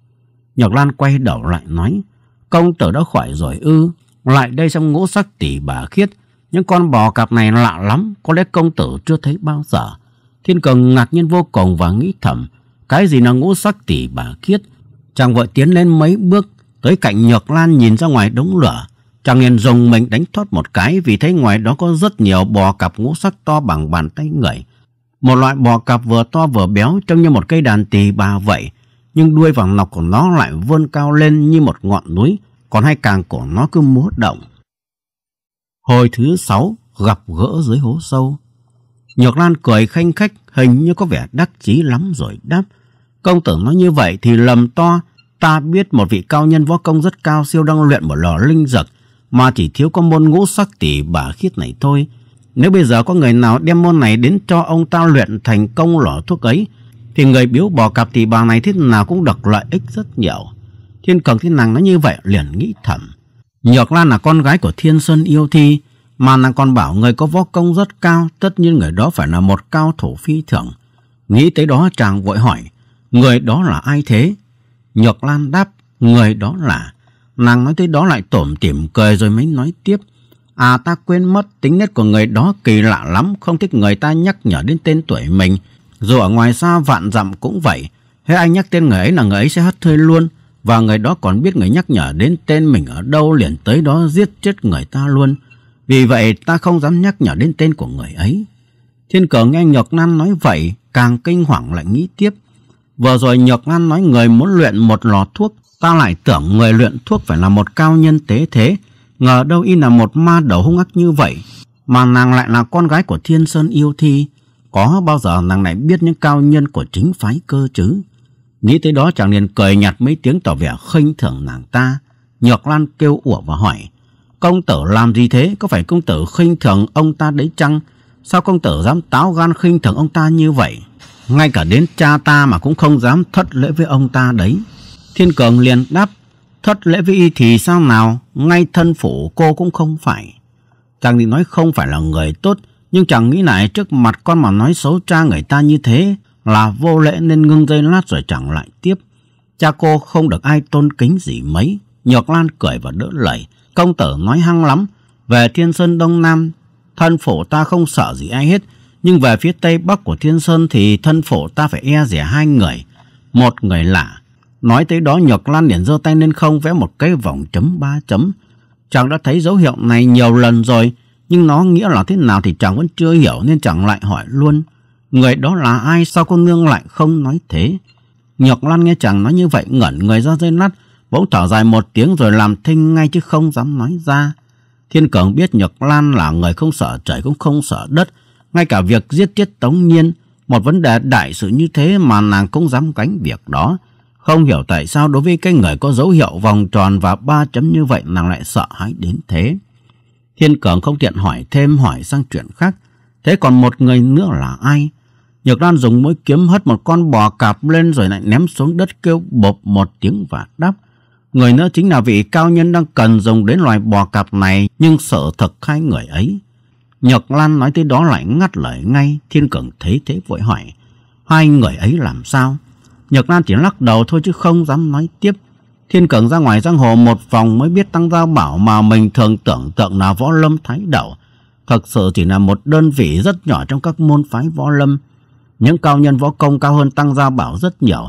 Nhược Lan quay đầu lại nói. Công tử đã khỏi rồi ư. Lại đây xem ngũ sắc tỷ bà khiết. Những con bò cạp này lạ lắm. Có lẽ công tử chưa thấy bao giờ. Thiên Cường ngạc nhiên vô cùng và nghĩ thầm. Cái gì là ngũ sắc tỷ bà khiết? Chàng vội tiến lên mấy bước tới cạnh Nhược Lan nhìn ra ngoài đống lửa. Chàng liền dùng mình đánh thoát một cái vì thấy ngoài đó có rất nhiều bò cặp ngũ sắc to bằng bàn tay người. Một loại bò cặp vừa to vừa béo trông như một cây đàn tỳ bà vậy, nhưng đuôi vàng nọc của nó lại vươn cao lên như một ngọn núi, còn hai càng của nó cứ múa động. Hồi thứ sáu gặp gỡ dưới hố sâu. Nhược Lan cười khanh khách hình như có vẻ đắc chí lắm rồi đáp. Công tử nói như vậy thì lầm to. Ta biết một vị cao nhân võ công rất cao siêu đang luyện một lò linh dược mà chỉ thiếu có môn ngũ sắc tỷ bà khiết này thôi. Nếu bây giờ có người nào đem môn này đến cho ông ta luyện thành công lọ thuốc ấy, thì người biếu bỏ cặp tỷ bà này thế nào cũng được lợi ích rất nhiều. Thiên Cường Thiên Nàng nói như vậy liền nghĩ thầm. Nhược Lan là con gái của Thiên Xuân Yêu Thi, mà nàng còn bảo người có võ công rất cao, tất nhiên người đó phải là một cao thủ phi thường. Nghĩ tới đó chàng vội hỏi, người đó là ai thế? Nhược Lan đáp, người đó là Nàng nói tới đó lại tổm tỉm cười rồi mới nói tiếp. À ta quên mất tính nết của người đó kỳ lạ lắm, không thích người ta nhắc nhở đến tên tuổi mình. Dù ở ngoài xa vạn dặm cũng vậy, hễ anh nhắc tên người ấy là người ấy sẽ hất hơi luôn. Và người đó còn biết người nhắc nhở đến tên mình ở đâu liền tới đó giết chết người ta luôn. Vì vậy ta không dám nhắc nhở đến tên của người ấy. Thiên cờ nghe Nhược Nan nói vậy, càng kinh hoàng lại nghĩ tiếp. Vừa rồi Nhược Lan nói người muốn luyện một lò thuốc ta lại tưởng người luyện thuốc phải là một cao nhân tế thế Ngờ đâu y là một ma đầu hung ác như vậy Mà nàng lại là con gái của thiên sơn yêu thi Có bao giờ nàng lại biết những cao nhân của chính phái cơ chứ Nghĩ tới đó chàng liền cười nhạt mấy tiếng tỏ vẻ khinh thường nàng ta Nhược Lan kêu ủa và hỏi Công tử làm gì thế Có phải công tử khinh thường ông ta đấy chăng Sao công tử dám táo gan khinh thường ông ta như vậy Ngay cả đến cha ta mà cũng không dám thất lễ với ông ta đấy Thiên Cường liền đáp, thất lễ với y thì sao nào, ngay thân phủ cô cũng không phải. Chàng định nói không phải là người tốt, nhưng chàng nghĩ lại trước mặt con mà nói xấu cha người ta như thế là vô lễ nên ngưng dây lát rồi chẳng lại tiếp. Cha cô không được ai tôn kính gì mấy. Nhược Lan cười và đỡ lời. Công tử nói hăng lắm. Về thiên sơn đông nam, thân phủ ta không sợ gì ai hết. Nhưng về phía tây bắc của thiên sơn thì thân phủ ta phải e rẻ hai người. Một người lạ, Nói tới đó Nhược Lan liền giơ tay lên không vẽ một cái vòng chấm ba chấm. Chàng đã thấy dấu hiệu này nhiều lần rồi, nhưng nó nghĩa là thế nào thì chàng vẫn chưa hiểu nên chàng lại hỏi luôn. Người đó là ai sao cô nương lại không nói thế? Nhược Lan nghe chàng nói như vậy ngẩn người ra dây nát, bỗng thở dài một tiếng rồi làm thinh ngay chứ không dám nói ra. Thiên Cường biết Nhược Lan là người không sợ trời cũng không sợ đất, ngay cả việc giết chết Tống Nhiên, một vấn đề đại sự như thế mà nàng cũng dám gánh việc đó không hiểu tại sao đối với cái người có dấu hiệu vòng tròn và ba chấm như vậy nàng lại sợ hãi đến thế. Thiên Cường không tiện hỏi thêm hỏi sang chuyện khác. Thế còn một người nữa là ai? Nhược Lan dùng mũi kiếm hất một con bò cạp lên rồi lại ném xuống đất kêu bộp một tiếng và đáp. Người nữa chính là vị cao nhân đang cần dùng đến loài bò cạp này nhưng sợ thật hai người ấy. Nhược Lan nói tới đó lại ngắt lời ngay. Thiên Cường thấy thế vội hỏi. Hai người ấy làm sao? Nhược Lan chỉ lắc đầu thôi chứ không dám nói tiếp. Thiên Cường ra ngoài giang hồ một vòng mới biết Tăng Giao Bảo mà mình thường tưởng tượng là võ lâm thái đậu. Thật sự chỉ là một đơn vị rất nhỏ trong các môn phái võ lâm. Những cao nhân võ công cao hơn Tăng Giao Bảo rất nhiều.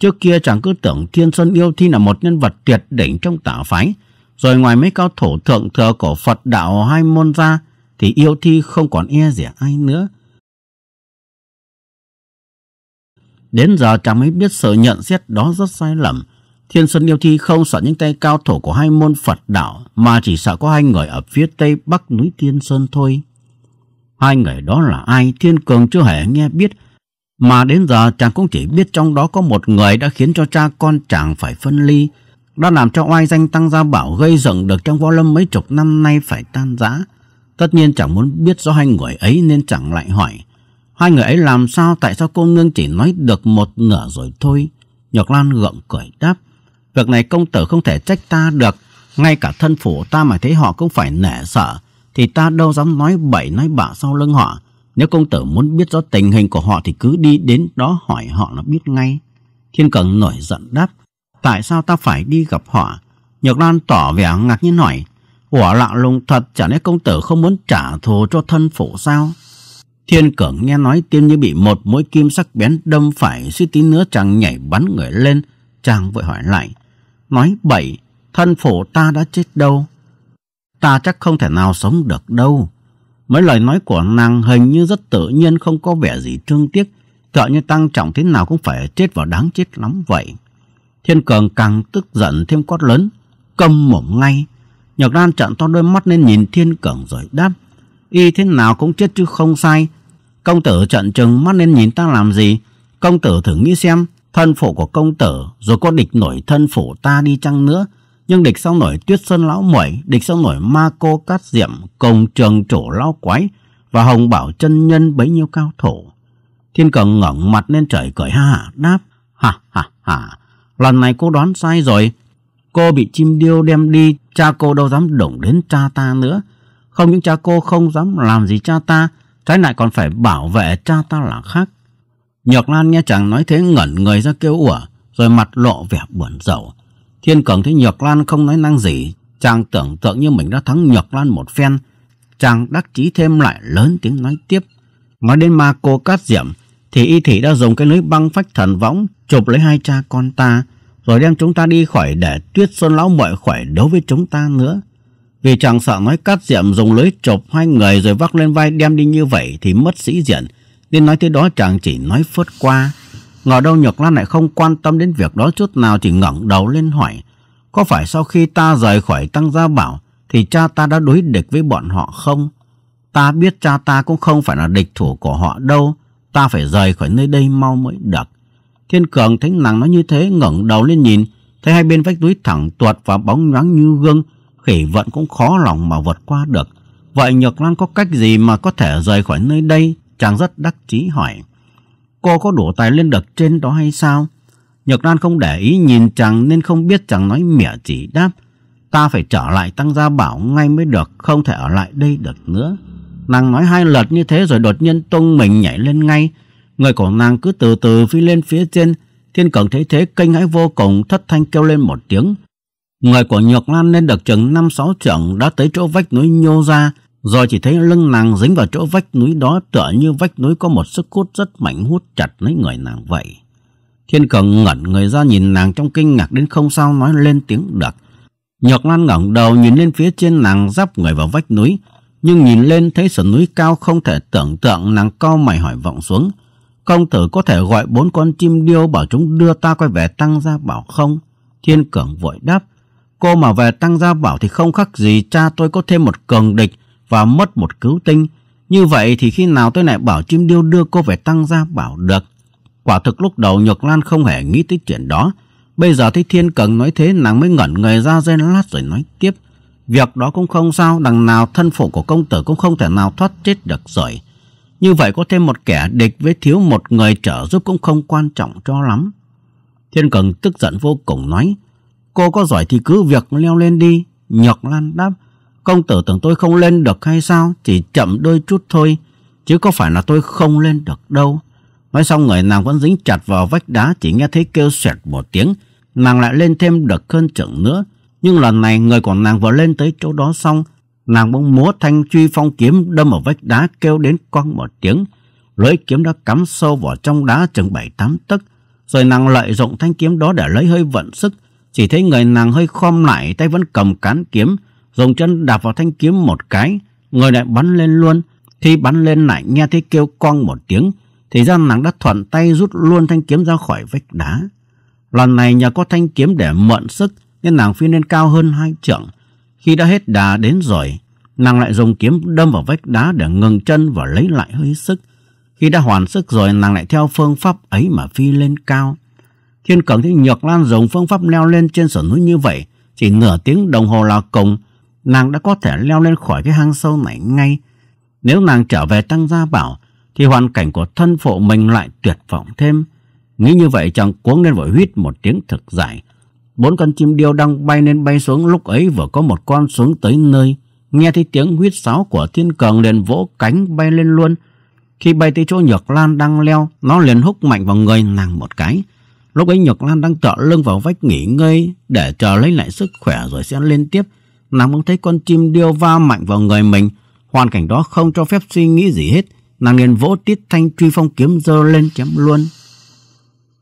Trước kia chẳng cứ tưởng Thiên Sơn Yêu Thi là một nhân vật tuyệt đỉnh trong tả phái. Rồi ngoài mấy cao thủ thượng thừa của Phật đạo hai môn ra thì Yêu Thi không còn e rẻ ai nữa. Đến giờ chàng mới biết sự nhận xét đó rất sai lầm. Thiên Sơn Yêu Thi không sợ những tay cao thủ của hai môn Phật đạo mà chỉ sợ có hai người ở phía tây bắc núi Thiên Sơn thôi. Hai người đó là ai Thiên Cường chưa hề nghe biết mà đến giờ chàng cũng chỉ biết trong đó có một người đã khiến cho cha con chàng phải phân ly đã làm cho oai danh Tăng Gia Bảo gây dựng được trong võ lâm mấy chục năm nay phải tan rã. Tất nhiên chẳng muốn biết do hai người ấy nên chẳng lại hỏi. Hai người ấy làm sao tại sao cô nương chỉ nói được một nửa rồi thôi? Nhược Lan gượng cười đáp. Việc này công tử không thể trách ta được. Ngay cả thân phủ ta mà thấy họ cũng phải nể sợ. Thì ta đâu dám nói bậy nói bạ sau lưng họ. Nếu công tử muốn biết rõ tình hình của họ thì cứ đi đến đó hỏi họ nó biết ngay. Thiên Cường nổi giận đáp. Tại sao ta phải đi gặp họ? Nhược Lan tỏ vẻ ngạc nhiên hỏi. Ủa lạ lùng thật chả lẽ công tử không muốn trả thù cho thân phụ sao? Thiên Cường nghe nói tim như bị một mũi kim sắc bén đâm phải, suy tí nữa chàng nhảy bắn người lên. Chàng vội hỏi lại, nói bậy, thân phổ ta đã chết đâu? Ta chắc không thể nào sống được đâu. Mấy lời nói của nàng hình như rất tự nhiên không có vẻ gì thương tiếc, tựa như tăng trọng thế nào cũng phải chết vào đáng chết lắm vậy. Thiên Cường càng tức giận thêm quát lớn, câm mồm ngay. Nhược Lan trợn to đôi mắt nên nhìn Thiên Cường rồi đáp, y thế nào cũng chết chứ không sai, Công tử trận trừng mắt nên nhìn ta làm gì? Công tử thử nghĩ xem, thân phổ của công tử rồi có địch nổi thân phổ ta đi chăng nữa? Nhưng địch sau nổi tuyết sơn lão muội, địch sau nổi ma cô cát diệm, công trường trổ lão quái và hồng bảo chân nhân bấy nhiêu cao thủ. Thiên cường ngẩng mặt lên trời cười ha ha đáp. Ha ha ha, lần này cô đoán sai rồi. Cô bị chim điêu đem đi, cha cô đâu dám đổng đến cha ta nữa. Không những cha cô không dám làm gì cha ta, cái lại còn phải bảo vệ cha ta là khác Nhược Lan nghe chàng nói thế ngẩn người ra kêu ủa Rồi mặt lộ vẻ buồn rầu Thiên Cường thấy Nhược Lan không nói năng gì Chàng tưởng tượng như mình đã thắng Nhược Lan một phen Chàng đắc chí thêm lại lớn tiếng nói tiếp Nói đến ma cô cát diệm Thì y thị đã dùng cái lưới băng phách thần võng Chụp lấy hai cha con ta Rồi đem chúng ta đi khỏi để tuyết sơn lão mọi khỏi đấu với chúng ta nữa vì chàng sợ nói cát diệm dùng lưới chộp hai người rồi vác lên vai đem đi như vậy thì mất sĩ diện. Nên nói thế đó chàng chỉ nói phớt qua. Ngờ đâu Nhược Lan lại không quan tâm đến việc đó chút nào chỉ ngẩng đầu lên hỏi. Có phải sau khi ta rời khỏi Tăng Gia Bảo thì cha ta đã đối địch với bọn họ không? Ta biết cha ta cũng không phải là địch thủ của họ đâu. Ta phải rời khỏi nơi đây mau mới được. Thiên Cường thấy nàng nói như thế ngẩng đầu lên nhìn. Thấy hai bên vách núi thẳng tuột và bóng nhoáng như gương khỉ vận cũng khó lòng mà vượt qua được. Vậy Nhược Lan có cách gì mà có thể rời khỏi nơi đây? Chàng rất đắc chí hỏi. Cô có đủ tài lên được trên đó hay sao? Nhược Lan không để ý nhìn chàng nên không biết chàng nói mỉa chỉ đáp. Ta phải trở lại tăng gia bảo ngay mới được, không thể ở lại đây được nữa. Nàng nói hai lượt như thế rồi đột nhiên tung mình nhảy lên ngay. Người của nàng cứ từ từ phi lên phía trên. Thiên cẩn thấy thế kinh hãi vô cùng thất thanh kêu lên một tiếng. Người của Nhược Lan nên được chừng năm sáu trưởng đã tới chỗ vách núi nhô ra, rồi chỉ thấy lưng nàng dính vào chỗ vách núi đó tựa như vách núi có một sức hút rất mạnh hút chặt lấy người nàng vậy. Thiên Cường ngẩn người ra nhìn nàng trong kinh ngạc đến không sao nói lên tiếng được. Nhược Lan ngẩng đầu nhìn lên phía trên nàng giáp người vào vách núi, nhưng nhìn lên thấy sườn núi cao không thể tưởng tượng nàng co mày hỏi vọng xuống. Công tử có thể gọi bốn con chim điêu bảo chúng đưa ta quay về tăng ra bảo không? Thiên Cường vội đáp. Cô mà về tăng gia bảo thì không khác gì cha tôi có thêm một cường địch và mất một cứu tinh. Như vậy thì khi nào tôi lại bảo chim điêu đưa cô về tăng gia bảo được. Quả thực lúc đầu Nhược Lan không hề nghĩ tới chuyện đó. Bây giờ thấy Thiên Cần nói thế nàng mới ngẩn người ra dây lát rồi nói tiếp. Việc đó cũng không sao, đằng nào thân phụ của công tử cũng không thể nào thoát chết được rồi. Như vậy có thêm một kẻ địch với thiếu một người trợ giúp cũng không quan trọng cho lắm. Thiên Cần tức giận vô cùng nói. Cô có giỏi thì cứ việc leo lên đi nhọc Lan đáp Công tử tưởng tôi không lên được hay sao Chỉ chậm đôi chút thôi Chứ có phải là tôi không lên được đâu Nói xong người nàng vẫn dính chặt vào vách đá Chỉ nghe thấy kêu xoẹt một tiếng Nàng lại lên thêm được hơn chừng nữa Nhưng lần này người của nàng vừa lên tới chỗ đó xong Nàng bỗng múa thanh truy phong kiếm Đâm vào vách đá kêu đến quăng một tiếng Lưỡi kiếm đã cắm sâu vào trong đá chừng bảy tám tấc Rồi nàng lợi dụng thanh kiếm đó để lấy hơi vận sức chỉ thấy người nàng hơi khom lại, tay vẫn cầm cán kiếm, dùng chân đạp vào thanh kiếm một cái, người lại bắn lên luôn. Khi bắn lên lại nghe thấy kêu con một tiếng, thì ra nàng đã thuận tay rút luôn thanh kiếm ra khỏi vách đá. Lần này nhờ có thanh kiếm để mượn sức nên nàng phi lên cao hơn hai trượng. Khi đã hết đà đến rồi, nàng lại dùng kiếm đâm vào vách đá để ngừng chân và lấy lại hơi sức. Khi đã hoàn sức rồi nàng lại theo phương pháp ấy mà phi lên cao trên Cẩn thấy Nhược Lan dùng phương pháp leo lên trên sườn núi như vậy, chỉ nửa tiếng đồng hồ là cùng, nàng đã có thể leo lên khỏi cái hang sâu này ngay. Nếu nàng trở về Tăng Gia Bảo, thì hoàn cảnh của thân phụ mình lại tuyệt vọng thêm. Nghĩ như vậy chẳng cuống lên vội huýt một tiếng thực dài Bốn con chim điêu đang bay lên bay xuống lúc ấy vừa có một con xuống tới nơi. Nghe thấy tiếng huýt sáo của thiên cường liền vỗ cánh bay lên luôn. Khi bay tới chỗ nhược lan đang leo, nó liền húc mạnh vào người nàng một cái. Lúc ấy nhật Lan đang tựa lưng vào vách nghỉ ngơi để chờ lấy lại sức khỏe rồi sẽ lên tiếp. Nàng bỗng thấy con chim điêu va mạnh vào người mình. Hoàn cảnh đó không cho phép suy nghĩ gì hết. Nàng liền vỗ tiết thanh truy phong kiếm dơ lên chém luôn.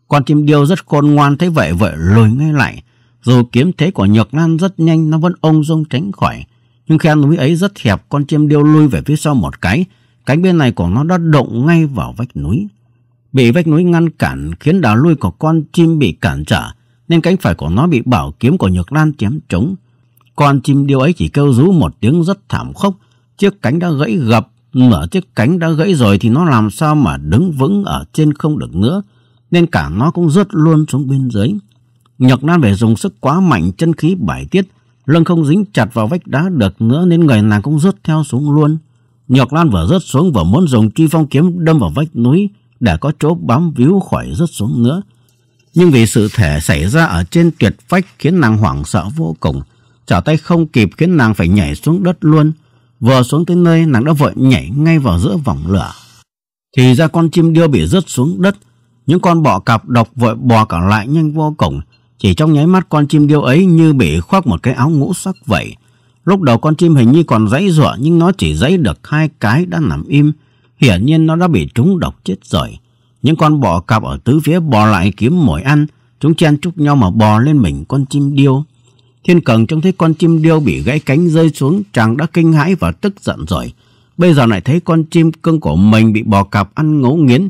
Con chim điêu rất khôn ngoan thấy vậy vậy lùi ngay lại. Dù kiếm thế của nhật Lan rất nhanh nó vẫn ông dung tránh khỏi. Nhưng khe núi ấy rất hẹp con chim điêu lui về phía sau một cái. Cánh bên này của nó đã động ngay vào vách núi. Bị vách núi ngăn cản khiến đà lui của con chim bị cản trở nên cánh phải của nó bị bảo kiếm của Nhược Lan chém trúng. Con chim điêu ấy chỉ kêu rú một tiếng rất thảm khốc, chiếc cánh đã gãy gập, nửa chiếc cánh đã gãy rồi thì nó làm sao mà đứng vững ở trên không được nữa, nên cả nó cũng rớt luôn xuống bên dưới. Nhược Lan phải dùng sức quá mạnh chân khí bài tiết, lưng không dính chặt vào vách đá được nữa nên người nàng cũng rớt theo xuống luôn. Nhược Lan vừa rớt xuống vừa muốn dùng truy phong kiếm đâm vào vách núi để có chỗ bám víu khỏi rớt xuống nữa. Nhưng vì sự thể xảy ra ở trên tuyệt vách khiến nàng hoảng sợ vô cùng, trở tay không kịp khiến nàng phải nhảy xuống đất luôn. Vừa xuống tới nơi nàng đã vội nhảy ngay vào giữa vòng lửa. Thì ra con chim điêu bị rớt xuống đất, những con bọ cạp độc vội bò cả lại nhanh vô cùng. Chỉ trong nháy mắt con chim điêu ấy như bị khoác một cái áo ngũ sắc vậy. Lúc đầu con chim hình như còn giãy giụa nhưng nó chỉ giãy được hai cái đã nằm im. Hiển nhiên nó đã bị trúng độc chết rồi. Những con bò cạp ở tứ phía bò lại kiếm mồi ăn, chúng chen chúc nhau mà bò lên mình con chim điêu. Thiên Cần trông thấy con chim điêu bị gãy cánh rơi xuống, chàng đã kinh hãi và tức giận rồi. Bây giờ lại thấy con chim cưng của mình bị bò cạp ăn ngấu nghiến.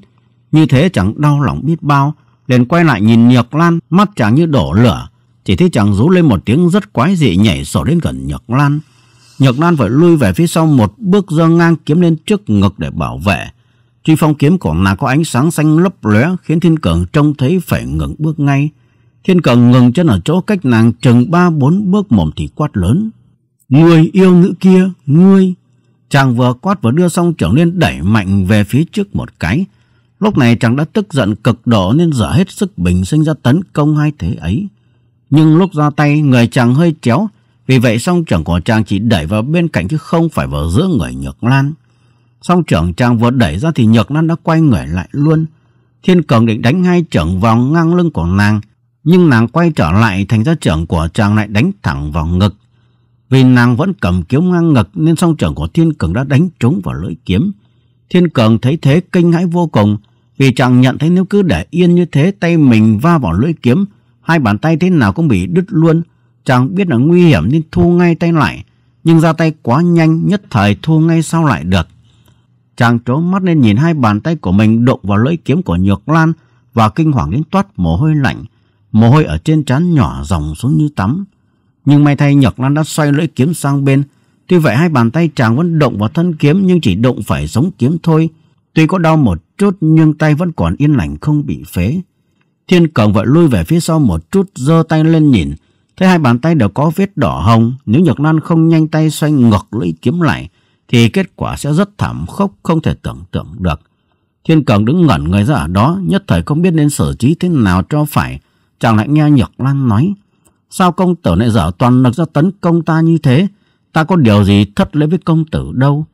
Như thế chẳng đau lòng biết bao, liền quay lại nhìn Nhược Lan, mắt chàng như đổ lửa. Chỉ thấy chàng rú lên một tiếng rất quái dị nhảy sổ đến gần Nhược Lan. Nhược Lan phải lui về phía sau một bước giơ ngang kiếm lên trước ngực để bảo vệ. Tuy phong kiếm của nàng có ánh sáng xanh lấp lóe khiến Thiên Cường trông thấy phải ngừng bước ngay. Thiên Cường ngừng chân ở chỗ cách nàng chừng ba bốn bước mồm thì quát lớn. Người yêu nữ kia, ngươi! Chàng vừa quát vừa đưa xong trưởng lên đẩy mạnh về phía trước một cái. Lúc này chàng đã tức giận cực độ nên dở hết sức bình sinh ra tấn công hai thế ấy. Nhưng lúc ra tay người chàng hơi chéo vì vậy song trưởng của Trang chỉ đẩy vào bên cạnh chứ không phải vào giữa người Nhược Lan. Song trưởng Trang vừa đẩy ra thì Nhược Lan đã quay người lại luôn. Thiên Cường định đánh hai trưởng vào ngang lưng của nàng, nhưng nàng quay trở lại thành ra trưởng của Trang lại đánh thẳng vào ngực. Vì nàng vẫn cầm kiếm ngang ngực nên song trưởng của Thiên Cường đã đánh trúng vào lưỡi kiếm. Thiên Cường thấy thế kinh hãi vô cùng vì chàng nhận thấy nếu cứ để yên như thế tay mình va vào lưỡi kiếm, hai bàn tay thế nào cũng bị đứt luôn Chàng biết là nguy hiểm nên thu ngay tay lại, nhưng ra tay quá nhanh nhất thời thu ngay sau lại được. Chàng trố mắt lên nhìn hai bàn tay của mình đụng vào lưỡi kiếm của Nhược Lan và kinh hoàng đến toát mồ hôi lạnh. Mồ hôi ở trên trán nhỏ dòng xuống như tắm. Nhưng may thay Nhược Lan đã xoay lưỡi kiếm sang bên. Tuy vậy hai bàn tay chàng vẫn động vào thân kiếm nhưng chỉ động phải giống kiếm thôi. Tuy có đau một chút nhưng tay vẫn còn yên lành không bị phế. Thiên Cường vợ lui về phía sau một chút giơ tay lên nhìn Thấy hai bàn tay đều có vết đỏ hồng, nếu Nhược Lan không nhanh tay xoay ngược lưỡi kiếm lại, thì kết quả sẽ rất thảm khốc, không thể tưởng tượng được. Thiên Cường đứng ngẩn người ra ở đó, nhất thời không biết nên xử trí thế nào cho phải. Chàng lại nghe Nhược Lan nói, sao công tử lại dở toàn lực ra tấn công ta như thế? Ta có điều gì thất lễ với công tử đâu?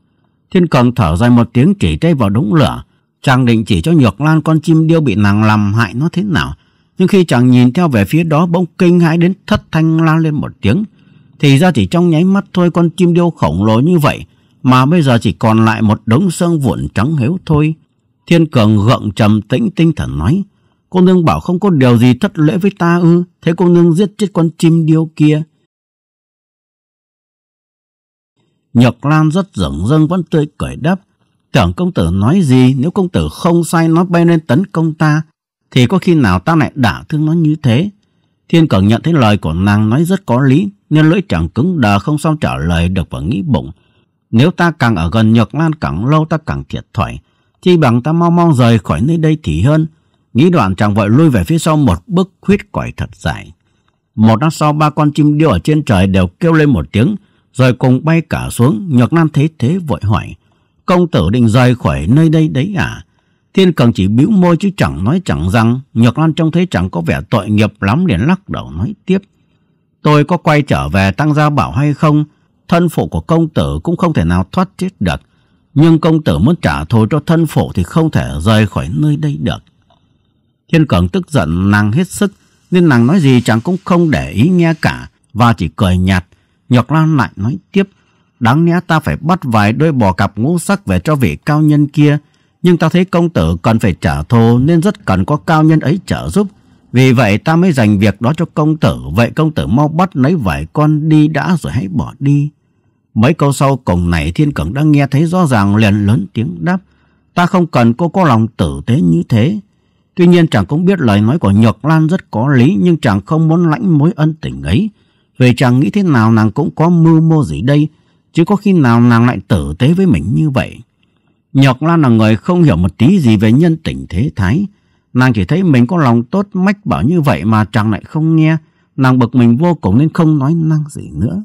Thiên Cường thở dài một tiếng chỉ tay vào đống lửa, chàng định chỉ cho Nhược Lan con chim điêu bị nàng làm hại nó thế nào nhưng khi chàng nhìn theo về phía đó bỗng kinh hãi đến thất thanh la lên một tiếng. Thì ra chỉ trong nháy mắt thôi con chim điêu khổng lồ như vậy mà bây giờ chỉ còn lại một đống xương vụn trắng hếu thôi. Thiên Cường gượng trầm tĩnh tinh thần nói. Cô nương bảo không có điều gì thất lễ với ta ư. Thế cô nương giết chết con chim điêu kia. Nhược Lan rất rửng rưng vẫn tươi cười đáp. Tưởng công tử nói gì nếu công tử không sai nó bay lên tấn công ta thì có khi nào ta lại đả thương nó như thế? Thiên Cẩn nhận thấy lời của nàng nói rất có lý, nên lưỡi chẳng cứng đờ không sao trả lời được và nghĩ bụng. Nếu ta càng ở gần Nhược Lan càng lâu ta càng thiệt thòi, thì bằng ta mau mau rời khỏi nơi đây thì hơn. Nghĩ đoạn chàng vội lui về phía sau một bước khuyết còi thật dài. Một lát sau ba con chim điêu ở trên trời đều kêu lên một tiếng, rồi cùng bay cả xuống. Nhược Lan thấy thế vội hỏi, công tử định rời khỏi nơi đây đấy à? Thiên Cần chỉ bĩu môi chứ chẳng nói chẳng rằng. Nhược Lan trông thấy chẳng có vẻ tội nghiệp lắm liền lắc đầu nói tiếp. Tôi có quay trở về Tăng Gia Bảo hay không? Thân phụ của công tử cũng không thể nào thoát chết được. Nhưng công tử muốn trả thù cho thân phụ thì không thể rời khỏi nơi đây được. Thiên Cần tức giận nàng hết sức nên nàng nói gì chẳng cũng không để ý nghe cả và chỉ cười nhạt. Nhược Lan lại nói tiếp đáng lẽ ta phải bắt vài đôi bò cặp ngũ sắc về cho vị cao nhân kia nhưng ta thấy công tử còn phải trả thù Nên rất cần có cao nhân ấy trợ giúp Vì vậy ta mới dành việc đó cho công tử Vậy công tử mau bắt lấy vải con đi đã rồi hãy bỏ đi Mấy câu sau cùng này thiên cẩn đã nghe thấy rõ ràng liền lớn tiếng đáp Ta không cần cô có lòng tử tế như thế Tuy nhiên chàng cũng biết lời nói của Nhược Lan rất có lý Nhưng chàng không muốn lãnh mối ân tình ấy vì chàng nghĩ thế nào nàng cũng có mưu mô gì đây Chứ có khi nào nàng lại tử tế với mình như vậy Nhược Lan là người không hiểu một tí gì về nhân tình thế thái. Nàng chỉ thấy mình có lòng tốt mách bảo như vậy mà chàng lại không nghe. Nàng bực mình vô cùng nên không nói năng gì nữa.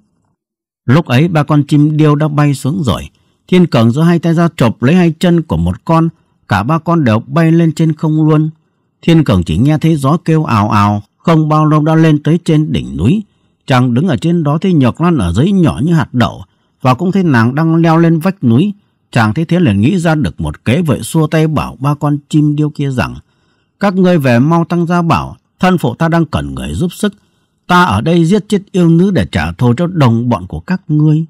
Lúc ấy ba con chim điêu đã bay xuống rồi. Thiên Cường giơ hai tay ra chộp lấy hai chân của một con. Cả ba con đều bay lên trên không luôn. Thiên Cường chỉ nghe thấy gió kêu ào ào. Không bao lâu đã lên tới trên đỉnh núi. Chàng đứng ở trên đó thấy Nhược Lan ở dưới nhỏ như hạt đậu. Và cũng thấy nàng đang leo lên vách núi. Chàng thấy thế liền nghĩ ra được một kế vậy xua tay bảo ba con chim điêu kia rằng Các ngươi về mau tăng gia bảo, thân phụ ta đang cần người giúp sức. Ta ở đây giết chết yêu nữ để trả thù cho đồng bọn của các ngươi.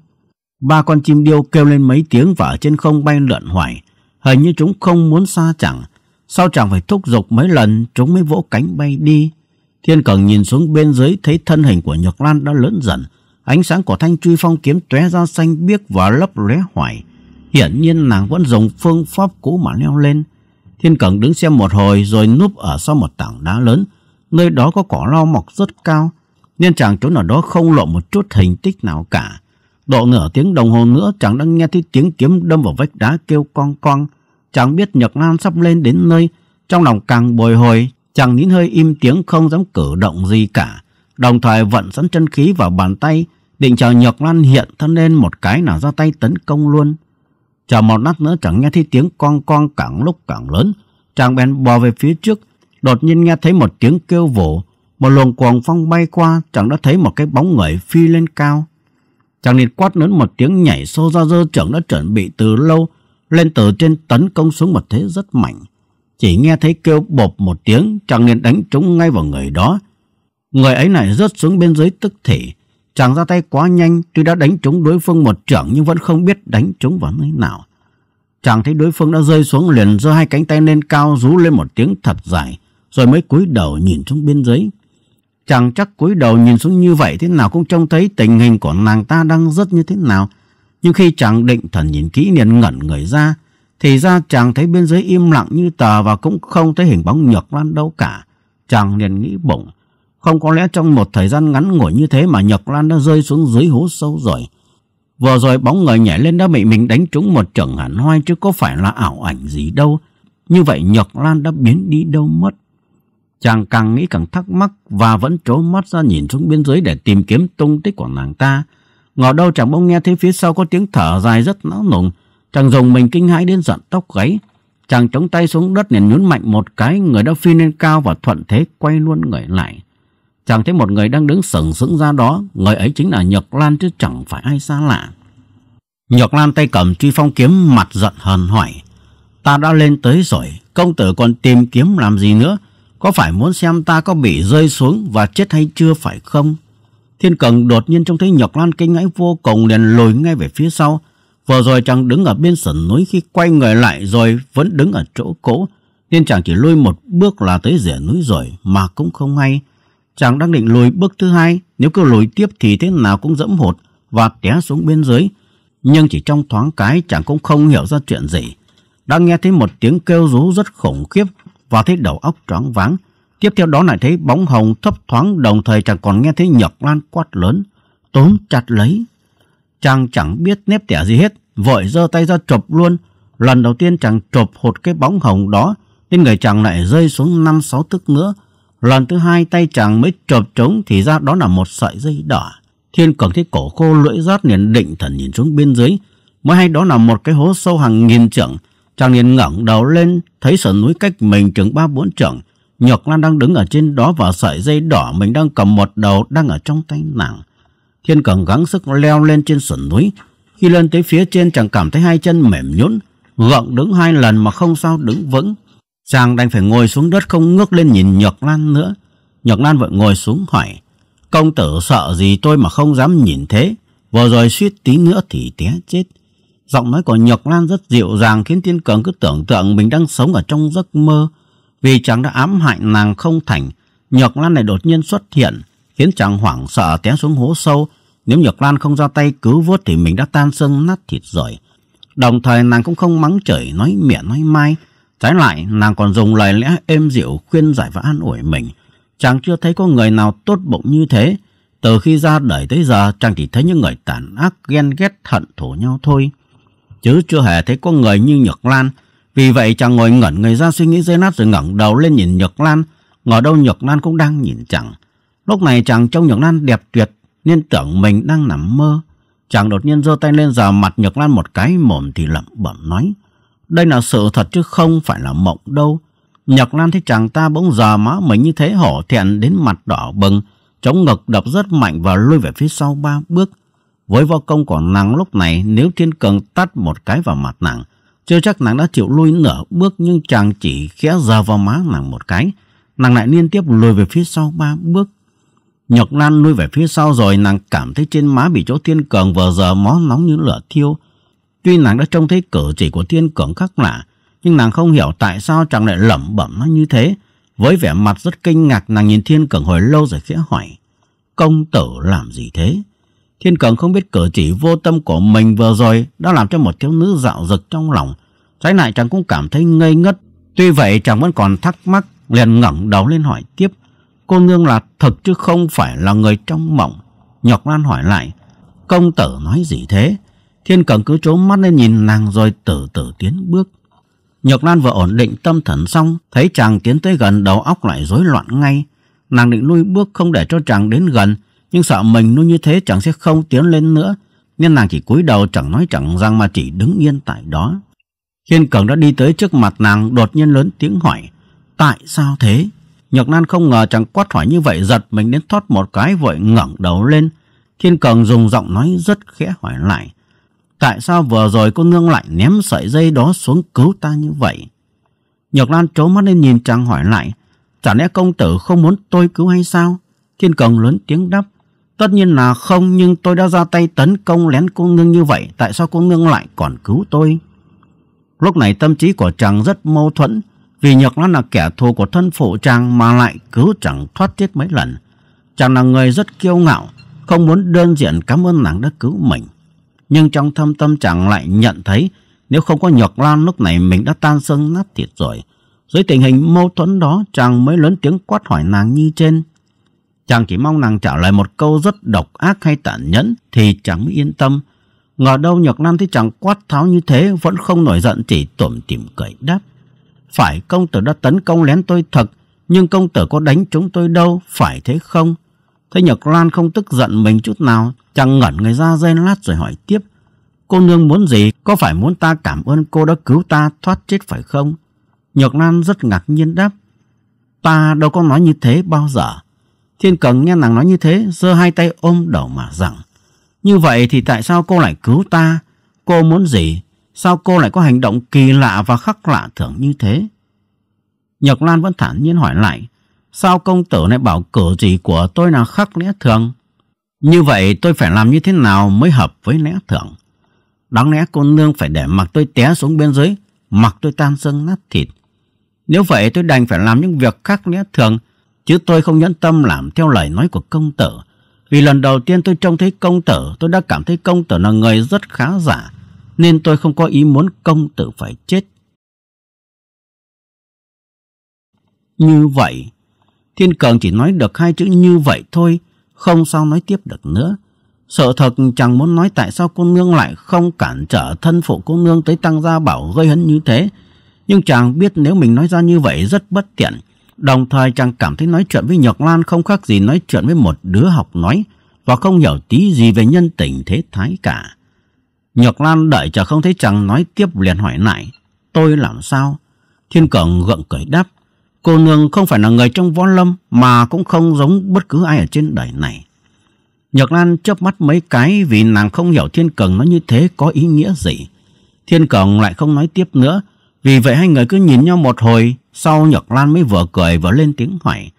Ba con chim điêu kêu lên mấy tiếng và ở trên không bay lượn hoài. Hình như chúng không muốn xa chẳng. Sau chàng phải thúc giục mấy lần chúng mới vỗ cánh bay đi. Thiên Cẩn nhìn xuống bên dưới thấy thân hình của Nhược Lan đã lớn dần. Ánh sáng của thanh truy phong kiếm tóe ra xanh biếc và lấp lóe hoài. Hiển nhiên nàng vẫn dùng phương pháp cũ mà leo lên. Thiên Cẩn đứng xem một hồi rồi núp ở sau một tảng đá lớn. Nơi đó có cỏ lau mọc rất cao, nên chàng chỗ nào đó không lộ một chút hình tích nào cả. Độ nửa tiếng đồng hồ nữa chàng đang nghe thấy tiếng kiếm đâm vào vách đá kêu cong cong. Chàng biết Nhật Lan sắp lên đến nơi, trong lòng càng bồi hồi, chàng nín hơi im tiếng không dám cử động gì cả. Đồng thời vận sẵn chân khí vào bàn tay, định chờ Nhật Lan hiện thân lên một cái nào ra tay tấn công luôn. Chờ một lát nữa chẳng nghe thấy tiếng con con càng lúc càng lớn. Chàng bèn bò về phía trước, đột nhiên nghe thấy một tiếng kêu vỗ. Một luồng cuồng phong bay qua, chàng đã thấy một cái bóng người phi lên cao. Chàng liền quát lớn một tiếng nhảy xô ra dơ trưởng đã chuẩn bị từ lâu, lên từ trên tấn công xuống một thế rất mạnh. Chỉ nghe thấy kêu bộp một tiếng, chàng liền đánh trúng ngay vào người đó. Người ấy này rớt xuống bên dưới tức thể, Chàng ra tay quá nhanh, tuy đã đánh trúng đối phương một trưởng nhưng vẫn không biết đánh trúng vào nơi nào. Chàng thấy đối phương đã rơi xuống liền giơ hai cánh tay lên cao rú lên một tiếng thật dài, rồi mới cúi đầu nhìn xuống biên giới. Chàng chắc cúi đầu nhìn xuống như vậy thế nào cũng trông thấy tình hình của nàng ta đang rất như thế nào. Nhưng khi chàng định thần nhìn kỹ liền ngẩn người ra, thì ra chàng thấy biên giới im lặng như tờ và cũng không thấy hình bóng nhược lan đâu cả. Chàng liền nghĩ bụng. Không có lẽ trong một thời gian ngắn ngủi như thế mà Nhật Lan đã rơi xuống dưới hố sâu rồi. Vừa rồi bóng người nhảy lên đã bị mình đánh trúng một trận hẳn hoi chứ có phải là ảo ảnh gì đâu. Như vậy Nhật Lan đã biến đi đâu mất. Chàng càng nghĩ càng thắc mắc và vẫn trố mắt ra nhìn xuống biên giới để tìm kiếm tung tích của nàng ta. Ngờ đâu chàng bỗng nghe thấy phía sau có tiếng thở dài rất náo nùng. Chàng dùng mình kinh hãi đến giận tóc gáy. Chàng chống tay xuống đất nền nhún mạnh một cái, người đã phi lên cao và thuận thế quay luôn người lại chàng thấy một người đang đứng sừng sững ra đó người ấy chính là nhược lan chứ chẳng phải ai xa lạ nhược lan tay cầm truy phong kiếm mặt giận hờn hỏi ta đã lên tới rồi công tử còn tìm kiếm làm gì nữa có phải muốn xem ta có bị rơi xuống và chết hay chưa phải không thiên cường đột nhiên trông thấy nhược lan kinh ngãi vô cùng liền lùi ngay về phía sau vừa rồi chàng đứng ở bên sườn núi khi quay người lại rồi vẫn đứng ở chỗ cũ nên chàng chỉ lùi một bước là tới rìa núi rồi mà cũng không hay Chàng đang định lùi bước thứ hai, nếu cứ lùi tiếp thì thế nào cũng dẫm hụt và té xuống bên dưới. Nhưng chỉ trong thoáng cái chàng cũng không hiểu ra chuyện gì. Đã nghe thấy một tiếng kêu rú rất khủng khiếp và thấy đầu óc choáng váng. Tiếp theo đó lại thấy bóng hồng thấp thoáng đồng thời chàng còn nghe thấy nhật lan quát lớn. tóm chặt lấy. Chàng chẳng biết nếp tẻ gì hết, vội giơ tay ra chụp luôn. Lần đầu tiên chàng chụp hụt cái bóng hồng đó, nên người chàng lại rơi xuống năm sáu thước nữa lần thứ hai tay chàng mới chộp trống thì ra đó là một sợi dây đỏ. Thiên cường thấy cổ khô lưỡi rát liền định thần nhìn xuống bên dưới. Mới hay đó là một cái hố sâu hàng nghìn trượng. Chàng liền ngẩng đầu lên thấy sườn núi cách mình chừng ba bốn trượng. Nhược Lan đang đứng ở trên đó và sợi dây đỏ mình đang cầm một đầu đang ở trong tay nàng. Thiên cường gắng sức leo lên trên sườn núi. Khi lên tới phía trên chàng cảm thấy hai chân mềm nhũn, gượng đứng hai lần mà không sao đứng vững. Chàng đành phải ngồi xuống đất không ngước lên nhìn Nhược Lan nữa. Nhược Lan vội ngồi xuống hỏi. Công tử sợ gì tôi mà không dám nhìn thế. Vừa rồi suýt tí nữa thì té chết. Giọng nói của Nhược Lan rất dịu dàng khiến tiên Cường cứ tưởng tượng mình đang sống ở trong giấc mơ. Vì chàng đã ám hại nàng không thành, Nhược Lan này đột nhiên xuất hiện, khiến chàng hoảng sợ té xuống hố sâu. Nếu Nhược Lan không ra tay cứu vớt thì mình đã tan xương nát thịt rồi. Đồng thời nàng cũng không mắng chửi nói miệng nói mai. Trái lại, nàng còn dùng lời lẽ êm dịu khuyên giải và an ủi mình. Chàng chưa thấy có người nào tốt bụng như thế. Từ khi ra đời tới giờ, chàng chỉ thấy những người tàn ác, ghen ghét, hận thù nhau thôi. Chứ chưa hề thấy có người như Nhược Lan. Vì vậy chàng ngồi ngẩn người ra suy nghĩ dây nát rồi ngẩng đầu lên nhìn Nhược Lan. Ngờ đâu Nhược Lan cũng đang nhìn chàng. Lúc này chàng trông Nhược Lan đẹp tuyệt nên tưởng mình đang nằm mơ. Chàng đột nhiên giơ tay lên rào mặt Nhược Lan một cái mồm thì lẩm bẩm nói. Đây là sự thật chứ không phải là mộng đâu. Nhật Lan thấy chàng ta bỗng giờ má mình như thế hổ thẹn đến mặt đỏ bừng, chống ngực đập rất mạnh và lùi về phía sau ba bước. Với võ công của nàng lúc này, nếu Thiên Cường tắt một cái vào mặt nàng, chưa chắc nàng đã chịu lui nửa bước nhưng chàng chỉ khẽ giờ vào má nàng một cái. Nàng lại liên tiếp lùi về phía sau ba bước. Nhật Lan lui về phía sau rồi nàng cảm thấy trên má bị chỗ Thiên Cường vừa giờ mó nóng như lửa thiêu. Tuy nàng đã trông thấy cử chỉ của thiên cường khắc lạ, nhưng nàng không hiểu tại sao chàng lại lẩm bẩm nó như thế. Với vẻ mặt rất kinh ngạc, nàng nhìn thiên cường hồi lâu rồi khẽ hỏi, công tử làm gì thế? Thiên cường không biết cử chỉ vô tâm của mình vừa rồi đã làm cho một thiếu nữ dạo dực trong lòng. Trái lại chàng cũng cảm thấy ngây ngất. Tuy vậy chàng vẫn còn thắc mắc, liền ngẩng đầu lên hỏi tiếp. Cô nương là thật chứ không phải là người trong mộng. Nhọc Lan hỏi lại, công tử nói gì thế? Thiên Cẩn cứ trố mắt lên nhìn nàng rồi từ từ tiến bước. Nhược Lan vừa ổn định tâm thần xong, thấy chàng tiến tới gần đầu óc lại rối loạn ngay. Nàng định lui bước không để cho chàng đến gần, nhưng sợ mình nuôi như thế chẳng sẽ không tiến lên nữa, nên nàng chỉ cúi đầu chẳng nói chẳng rằng mà chỉ đứng yên tại đó. Thiên Cẩn đã đi tới trước mặt nàng đột nhiên lớn tiếng hỏi, tại sao thế? Nhược Lan không ngờ chàng quát hỏi như vậy giật mình đến thoát một cái vội ngẩng đầu lên. Thiên Cẩn dùng giọng nói rất khẽ hỏi lại, Tại sao vừa rồi cô nương lại ném sợi dây đó xuống cứu ta như vậy? Nhược Lan trố mắt lên nhìn chàng hỏi lại. Chả lẽ công tử không muốn tôi cứu hay sao? Thiên Cường lớn tiếng đáp. Tất nhiên là không nhưng tôi đã ra tay tấn công lén cô nương như vậy. Tại sao cô nương lại còn cứu tôi? Lúc này tâm trí của chàng rất mâu thuẫn. Vì Nhược Lan là kẻ thù của thân phụ chàng mà lại cứu chẳng thoát chết mấy lần. Chàng là người rất kiêu ngạo. Không muốn đơn diện cảm ơn nàng đã cứu mình nhưng trong thâm tâm chàng lại nhận thấy nếu không có nhược lan lúc này mình đã tan xương nát thịt rồi. Dưới tình hình mâu thuẫn đó chàng mới lớn tiếng quát hỏi nàng như trên. Chàng chỉ mong nàng trả lời một câu rất độc ác hay tàn nhẫn thì chàng mới yên tâm. Ngờ đâu Nhược Lan thấy chàng quát tháo như thế vẫn không nổi giận chỉ tủm tỉm cười đáp. Phải công tử đã tấn công lén tôi thật, nhưng công tử có đánh chúng tôi đâu, phải thế không? Thấy Nhược Lan không tức giận mình chút nào, Chàng ngẩn người ra dây lát rồi hỏi tiếp. Cô nương muốn gì? Có phải muốn ta cảm ơn cô đã cứu ta thoát chết phải không? Nhược Lan rất ngạc nhiên đáp. Ta đâu có nói như thế bao giờ. Thiên Cần nghe nàng nói như thế, giơ hai tay ôm đầu mà rằng. Như vậy thì tại sao cô lại cứu ta? Cô muốn gì? Sao cô lại có hành động kỳ lạ và khắc lạ thường như thế? Nhược Lan vẫn thản nhiên hỏi lại. Sao công tử lại bảo cử gì của tôi là khắc lẽ thường? Như vậy tôi phải làm như thế nào mới hợp với lẽ thưởng? Đáng lẽ cô nương phải để mặc tôi té xuống bên dưới, mặc tôi tan xương nát thịt. Nếu vậy tôi đành phải làm những việc khác lẽ thường, chứ tôi không nhẫn tâm làm theo lời nói của công tử. Vì lần đầu tiên tôi trông thấy công tử, tôi đã cảm thấy công tử là người rất khá giả, nên tôi không có ý muốn công tử phải chết. Như vậy, Thiên Cường chỉ nói được hai chữ như vậy thôi, không sao nói tiếp được nữa. Sợ thật chẳng muốn nói tại sao cô nương lại không cản trở thân phụ cô nương tới tăng gia bảo gây hấn như thế. Nhưng chàng biết nếu mình nói ra như vậy rất bất tiện. Đồng thời chàng cảm thấy nói chuyện với Nhược Lan không khác gì nói chuyện với một đứa học nói và không hiểu tí gì về nhân tình thế thái cả. Nhược Lan đợi chờ không thấy chàng nói tiếp liền hỏi lại Tôi làm sao? Thiên Cường gượng cười đáp Cô nương không phải là người trong võ lâm Mà cũng không giống bất cứ ai ở trên đời này Nhược Lan chớp mắt mấy cái Vì nàng không hiểu thiên cường nói như thế có ý nghĩa gì Thiên cường lại không nói tiếp nữa Vì vậy hai người cứ nhìn nhau một hồi Sau Nhược Lan mới vừa cười vừa lên tiếng hỏi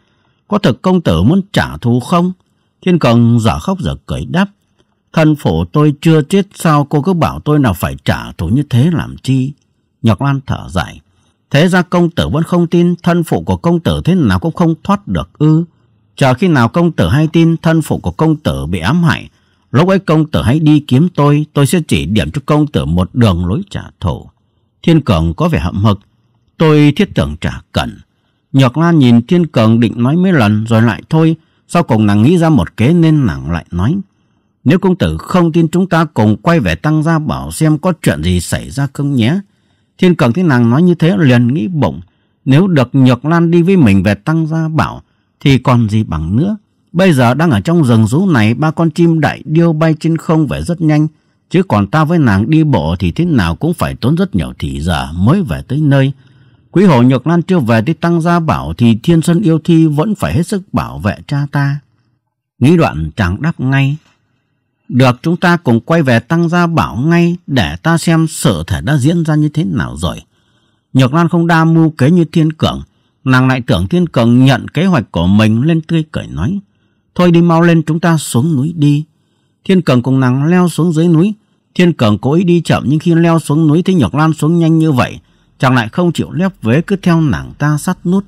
Có thực công tử muốn trả thù không? Thiên cường giả khóc giờ cười đáp Thân phổ tôi chưa chết sao cô cứ bảo tôi nào phải trả thù như thế làm chi? Nhược Lan thở dài. Thế ra công tử vẫn không tin thân phụ của công tử thế nào cũng không thoát được ư. Chờ khi nào công tử hay tin thân phụ của công tử bị ám hại, lúc ấy công tử hãy đi kiếm tôi, tôi sẽ chỉ điểm cho công tử một đường lối trả thù. Thiên Cường có vẻ hậm hực, tôi thiết tưởng trả cẩn. Nhược Lan nhìn Thiên Cường định nói mấy lần rồi lại thôi, sau cùng nàng nghĩ ra một kế nên nàng lại nói. Nếu công tử không tin chúng ta cùng quay về tăng gia bảo xem có chuyện gì xảy ra không nhé. Thiên Cường thấy nàng nói như thế liền nghĩ bụng. Nếu được Nhược Lan đi với mình về Tăng Gia Bảo thì còn gì bằng nữa. Bây giờ đang ở trong rừng rú này ba con chim đại điêu bay trên không về rất nhanh. Chứ còn ta với nàng đi bộ thì thế nào cũng phải tốn rất nhiều thì giờ mới về tới nơi. Quý hồ Nhược Lan chưa về tới Tăng Gia Bảo thì Thiên Sơn Yêu Thi vẫn phải hết sức bảo vệ cha ta. Nghĩ đoạn chàng đáp ngay. Được chúng ta cùng quay về tăng gia bảo ngay để ta xem sự thể đã diễn ra như thế nào rồi. Nhược Lan không đa mưu kế như Thiên Cường. Nàng lại tưởng Thiên Cường nhận kế hoạch của mình lên tươi cười nói. Thôi đi mau lên chúng ta xuống núi đi. Thiên Cường cùng nàng leo xuống dưới núi. Thiên Cường cố ý đi chậm nhưng khi leo xuống núi thấy Nhược Lan xuống nhanh như vậy. Chàng lại không chịu lép vế cứ theo nàng ta sắt nút.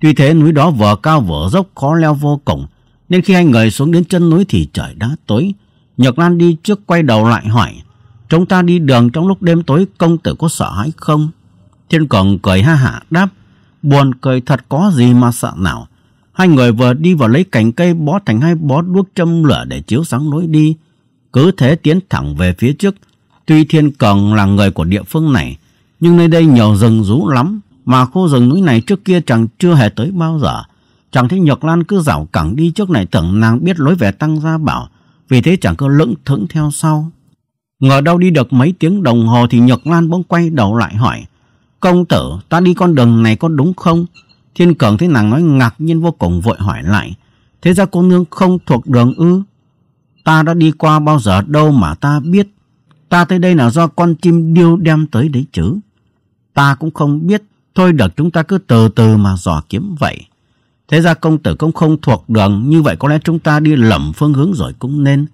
Tuy thế núi đó vừa cao vừa dốc khó leo vô cùng. Nên khi hai người xuống đến chân núi thì trời đã tối. Nhược Lan đi trước quay đầu lại hỏi. Chúng ta đi đường trong lúc đêm tối công tử có sợ hãi không? Thiên Cường cười ha hả đáp. Buồn cười thật có gì mà sợ nào. Hai người vừa đi vào lấy cành cây bó thành hai bó đuốc châm lửa để chiếu sáng lối đi. Cứ thế tiến thẳng về phía trước. Tuy Thiên Cường là người của địa phương này, nhưng nơi đây nhiều rừng rú lắm, mà khu rừng núi này trước kia chẳng chưa hề tới bao giờ chẳng thấy Nhược Lan cứ rảo cẳng đi trước này tưởng nàng biết lối về Tăng Gia Bảo, vì thế chàng cứ lững thững theo sau. Ngờ đâu đi được mấy tiếng đồng hồ thì Nhược Lan bỗng quay đầu lại hỏi, Công tử, ta đi con đường này có đúng không? Thiên Cường thấy nàng nói ngạc nhiên vô cùng vội hỏi lại, thế ra cô nương không thuộc đường ư? Ta đã đi qua bao giờ đâu mà ta biết. Ta tới đây là do con chim điêu đem tới đấy chứ. Ta cũng không biết, thôi được chúng ta cứ từ từ mà dò kiếm vậy. Thế ra công tử cũng không thuộc đường, như vậy có lẽ chúng ta đi lầm phương hướng rồi cũng nên.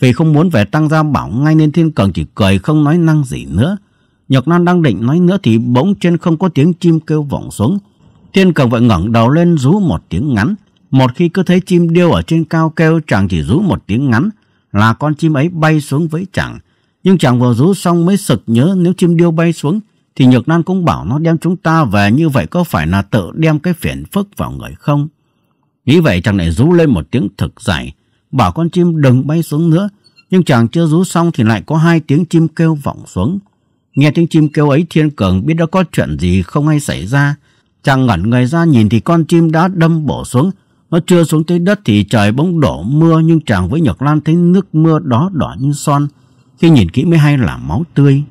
Vì không muốn về tăng gia bảo ngay nên thiên cường chỉ cười không nói năng gì nữa. Nhược Lan đang định nói nữa thì bỗng trên không có tiếng chim kêu vọng xuống. Thiên cường vội ngẩng đầu lên rú một tiếng ngắn. Một khi cứ thấy chim điêu ở trên cao kêu chàng chỉ rú một tiếng ngắn là con chim ấy bay xuống với chàng. Nhưng chàng vừa rú xong mới sực nhớ nếu chim điêu bay xuống thì Nhược Lan cũng bảo nó đem chúng ta về như vậy có phải là tự đem cái phiền phức vào người không? Nghĩ vậy chàng lại rú lên một tiếng thực dài bảo con chim đừng bay xuống nữa. Nhưng chàng chưa rú xong thì lại có hai tiếng chim kêu vọng xuống. Nghe tiếng chim kêu ấy Thiên Cường biết đã có chuyện gì không hay xảy ra. Chàng ngẩn người ra nhìn thì con chim đã đâm bổ xuống. Nó chưa xuống tới đất thì trời bỗng đổ mưa nhưng chàng với Nhật Lan thấy nước mưa đó đỏ như son. Khi nhìn kỹ mới hay là máu tươi.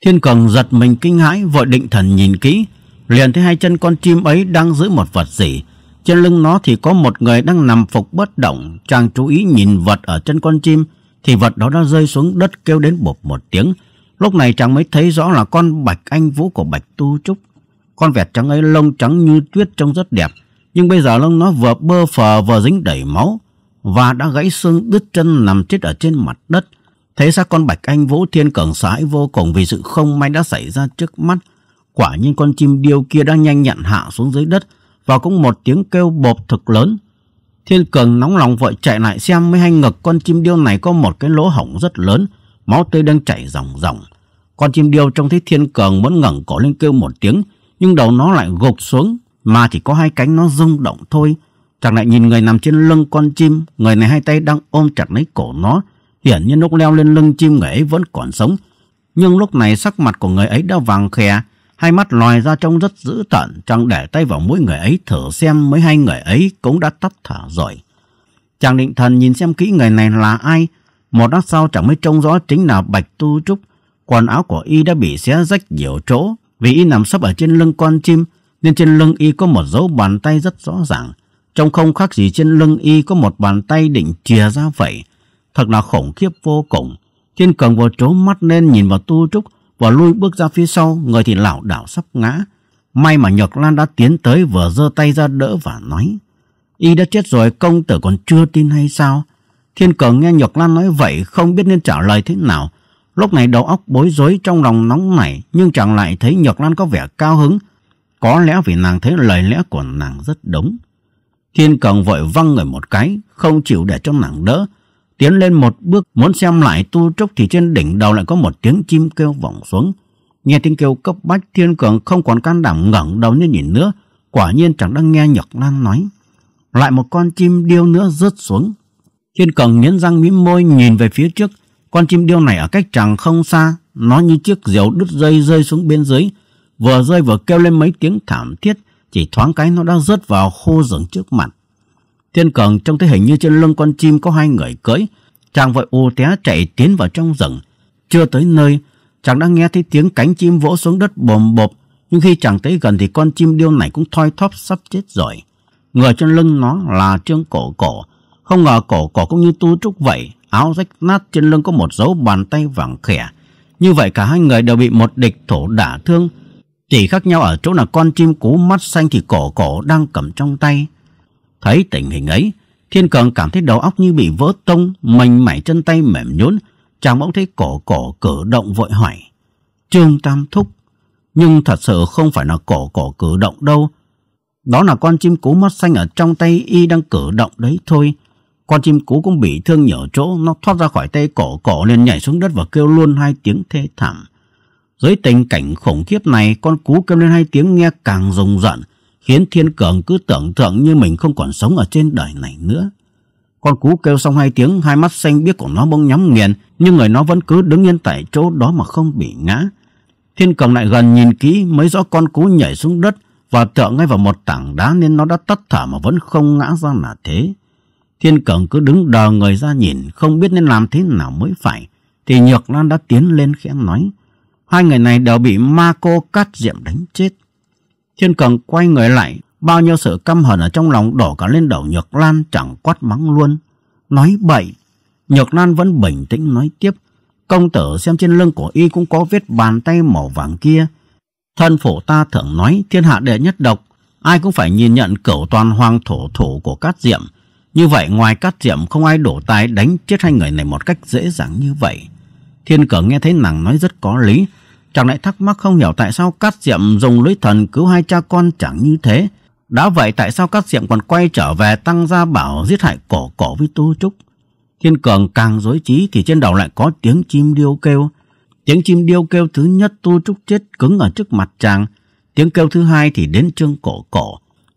Thiên Cường giật mình kinh hãi vội định thần nhìn kỹ, liền thấy hai chân con chim ấy đang giữ một vật gì. Trên lưng nó thì có một người đang nằm phục bất động, chàng chú ý nhìn vật ở chân con chim, thì vật đó đã rơi xuống đất kêu đến bột một tiếng. Lúc này chàng mới thấy rõ là con bạch anh vũ của bạch tu trúc. Con vẹt trắng ấy lông trắng như tuyết trông rất đẹp, nhưng bây giờ lông nó vừa bơ phờ vừa dính đầy máu, và đã gãy xương đứt chân nằm chết ở trên mặt đất. Thế ra con Bạch Anh Vũ Thiên Cường sợ vô cùng vì sự không may đã xảy ra trước mắt. Quả nhiên con chim điêu kia đang nhanh nhặn hạ xuống dưới đất và cũng một tiếng kêu bộp thực lớn. Thiên Cường nóng lòng vội chạy lại xem mới hay ngực con chim điêu này có một cái lỗ hổng rất lớn, máu tươi đang chảy ròng ròng. Con chim điêu trông thấy Thiên Cường muốn ngẩng cổ lên kêu một tiếng, nhưng đầu nó lại gục xuống mà chỉ có hai cánh nó rung động thôi. Chàng lại nhìn người nằm trên lưng con chim, người này hai tay đang ôm chặt lấy cổ nó, Hiển nhiên lúc leo lên lưng chim người ấy vẫn còn sống. Nhưng lúc này sắc mặt của người ấy đã vàng khè, hai mắt lòi ra trông rất dữ tợn, chàng để tay vào mũi người ấy thử xem mấy hai người ấy cũng đã tắt thở rồi. Chàng định thần nhìn xem kỹ người này là ai, một lát sau chẳng mới trông rõ chính là Bạch Tu Trúc. Quần áo của y đã bị xé rách nhiều chỗ vì y nằm sấp ở trên lưng con chim nên trên lưng y có một dấu bàn tay rất rõ ràng. Trong không khác gì trên lưng y có một bàn tay định chìa ra vậy thật là khủng khiếp vô cùng. Thiên Cường vừa trố mắt lên nhìn vào Tu Trúc và lui bước ra phía sau, người thì lảo đảo sắp ngã. May mà Nhược Lan đã tiến tới vừa giơ tay ra đỡ và nói. Y đã chết rồi công tử còn chưa tin hay sao? Thiên Cường nghe Nhược Lan nói vậy không biết nên trả lời thế nào. Lúc này đầu óc bối rối trong lòng nóng nảy nhưng chẳng lại thấy Nhược Lan có vẻ cao hứng. Có lẽ vì nàng thấy lời lẽ của nàng rất đúng. Thiên Cường vội văng người một cái, không chịu để cho nàng đỡ Tiến lên một bước muốn xem lại tu trúc thì trên đỉnh đầu lại có một tiếng chim kêu vọng xuống. Nghe tiếng kêu cấp bách thiên cường không còn can đảm ngẩng đầu như nhìn nữa. Quả nhiên chẳng đang nghe Nhật Lan nói. Lại một con chim điêu nữa rớt xuống. Thiên cường nghiến răng mím môi nhìn về phía trước. Con chim điêu này ở cách chàng không xa. Nó như chiếc diều đứt dây rơi xuống bên dưới. Vừa rơi vừa kêu lên mấy tiếng thảm thiết. Chỉ thoáng cái nó đã rớt vào khô rừng trước mặt. Tiên Cường trông thấy hình như trên lưng con chim có hai người cưỡi. Chàng vội ô té chạy tiến vào trong rừng. Chưa tới nơi, chàng đã nghe thấy tiếng cánh chim vỗ xuống đất bồm bộp. Nhưng khi chàng tới gần thì con chim điêu này cũng thoi thóp sắp chết rồi. Người trên lưng nó là Trương Cổ Cổ. Không ngờ Cổ Cổ cũng như tu trúc vậy. Áo rách nát trên lưng có một dấu bàn tay vàng khẻ. Như vậy cả hai người đều bị một địch thổ đả thương. Chỉ khác nhau ở chỗ là con chim cú mắt xanh thì Cổ Cổ đang cầm trong tay. Thấy tình hình ấy, Thiên Cường cảm thấy đầu óc như bị vỡ tung mảnh mảy chân tay mềm nhũn. Chàng bỗng thấy cổ cổ cử động vội hỏi. Trương Tam Thúc. Nhưng thật sự không phải là cổ cổ cử động đâu. Đó là con chim cú mắt xanh ở trong tay y đang cử động đấy thôi. Con chim cú cũng bị thương nhở chỗ, nó thoát ra khỏi tay cổ cổ liền nhảy xuống đất và kêu luôn hai tiếng thê thảm. Dưới tình cảnh khủng khiếp này, con cú kêu lên hai tiếng nghe càng rùng rợn khiến Thiên Cường cứ tưởng tượng như mình không còn sống ở trên đời này nữa. Con cú kêu xong hai tiếng, hai mắt xanh biếc của nó bỗng nhắm nghiền, nhưng người nó vẫn cứ đứng yên tại chỗ đó mà không bị ngã. Thiên Cường lại gần nhìn kỹ mới rõ con cú nhảy xuống đất và tựa ngay vào một tảng đá nên nó đã tắt thở mà vẫn không ngã ra là thế. Thiên Cường cứ đứng đờ người ra nhìn, không biết nên làm thế nào mới phải. Thì Nhược Lan đã tiến lên khẽ nói, hai người này đều bị ma cô cát diệm đánh chết. Thiên Cường quay người lại, bao nhiêu sự căm hận ở trong lòng đổ cả lên đầu Nhược Lan chẳng quát mắng luôn. Nói bậy, Nhược Lan vẫn bình tĩnh nói tiếp. Công tử xem trên lưng của y cũng có vết bàn tay màu vàng kia. Thân phổ ta thường nói thiên hạ đệ nhất độc, ai cũng phải nhìn nhận cửu toàn hoàng thổ thủ của Cát Diệm. Như vậy ngoài Cát Diệm không ai đổ tài đánh chết hai người này một cách dễ dàng như vậy. Thiên Cờ nghe thấy nàng nói rất có lý, chàng lại thắc mắc không hiểu tại sao Cát Diệm dùng lưới thần cứu hai cha con chẳng như thế. Đã vậy tại sao Cát Diệm còn quay trở về tăng gia bảo giết hại cổ cổ với Tô Trúc? Thiên Cường càng dối trí thì trên đầu lại có tiếng chim điêu kêu. Tiếng chim điêu kêu thứ nhất Tô Trúc chết cứng ở trước mặt chàng. Tiếng kêu thứ hai thì đến trương cổ cổ.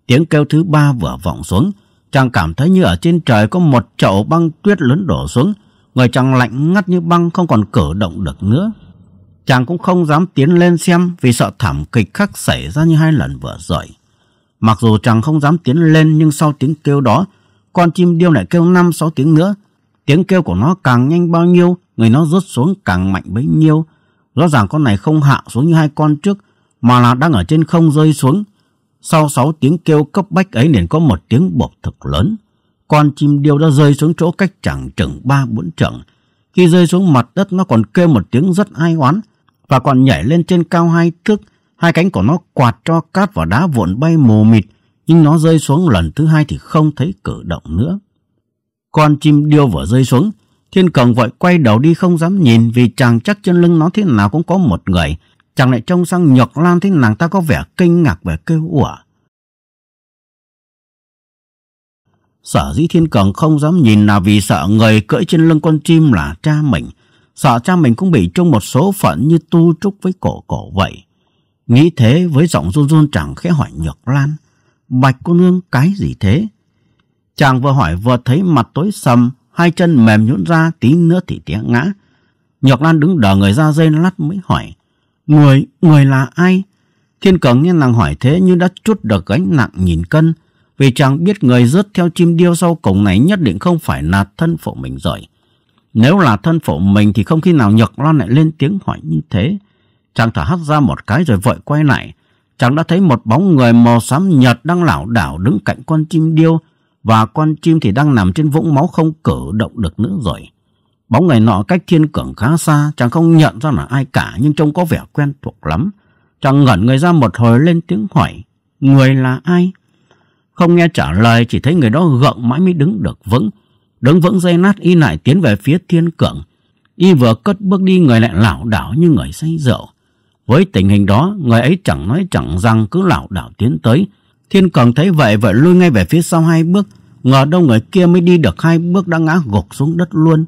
Tiếng kêu thứ ba vừa vọng xuống. Chàng cảm thấy như ở trên trời có một chậu băng tuyết lớn đổ xuống. Người chàng lạnh ngắt như băng không còn cử động được nữa. Chàng cũng không dám tiến lên xem vì sợ thảm kịch khác xảy ra như hai lần vừa rồi. Mặc dù chàng không dám tiến lên nhưng sau tiếng kêu đó, con chim điêu lại kêu 5-6 tiếng nữa. Tiếng kêu của nó càng nhanh bao nhiêu, người nó rớt xuống càng mạnh bấy nhiêu. Rõ ràng con này không hạ xuống như hai con trước mà là đang ở trên không rơi xuống. Sau 6 tiếng kêu cấp bách ấy liền có một tiếng bộp thực lớn. Con chim điêu đã rơi xuống chỗ cách chẳng chừng 3-4 trượng. Khi rơi xuống mặt đất nó còn kêu một tiếng rất ai oán và còn nhảy lên trên cao hai thước. Hai cánh của nó quạt cho cát và đá vụn bay mù mịt, nhưng nó rơi xuống lần thứ hai thì không thấy cử động nữa. Con chim điêu vừa rơi xuống, thiên cường vội quay đầu đi không dám nhìn vì chàng chắc trên lưng nó thế nào cũng có một người. Chàng lại trông sang nhược lan thế nàng ta có vẻ kinh ngạc về kêu ủa. Sở dĩ thiên cường không dám nhìn là vì sợ người cưỡi trên lưng con chim là cha mình. Sợ cha mình cũng bị chung một số phận như tu trúc với cổ cổ vậy. Nghĩ thế với giọng run run chẳng khẽ hỏi Nhược Lan. Bạch cô nương cái gì thế? Chàng vừa hỏi vừa thấy mặt tối sầm, hai chân mềm nhũn ra tí nữa thì té ngã. Nhược Lan đứng đờ người ra dây lát mới hỏi. Người, người là ai? Thiên cường nghe nàng hỏi thế như đã chút được gánh nặng nhìn cân. Vì chàng biết người rớt theo chim điêu sau cổng này nhất định không phải là thân phụ mình rồi. Nếu là thân phụ mình thì không khi nào Nhược Loan lại lên tiếng hỏi như thế. Chàng thở hắt ra một cái rồi vội quay lại. Chàng đã thấy một bóng người màu xám nhợt đang lảo đảo đứng cạnh con chim điêu và con chim thì đang nằm trên vũng máu không cử động được nữa rồi. Bóng người nọ cách thiên cường khá xa, chàng không nhận ra là ai cả nhưng trông có vẻ quen thuộc lắm. Chàng ngẩn người ra một hồi lên tiếng hỏi, người là ai? Không nghe trả lời chỉ thấy người đó gượng mãi mới đứng được vững. Đứng vững dây nát y lại tiến về phía thiên cường. Y vừa cất bước đi người lại lảo đảo như người say rượu. Với tình hình đó, người ấy chẳng nói chẳng rằng cứ lảo đảo tiến tới. Thiên cường thấy vậy vậy lui ngay về phía sau hai bước. Ngờ đâu người kia mới đi được hai bước đã ngã gục xuống đất luôn.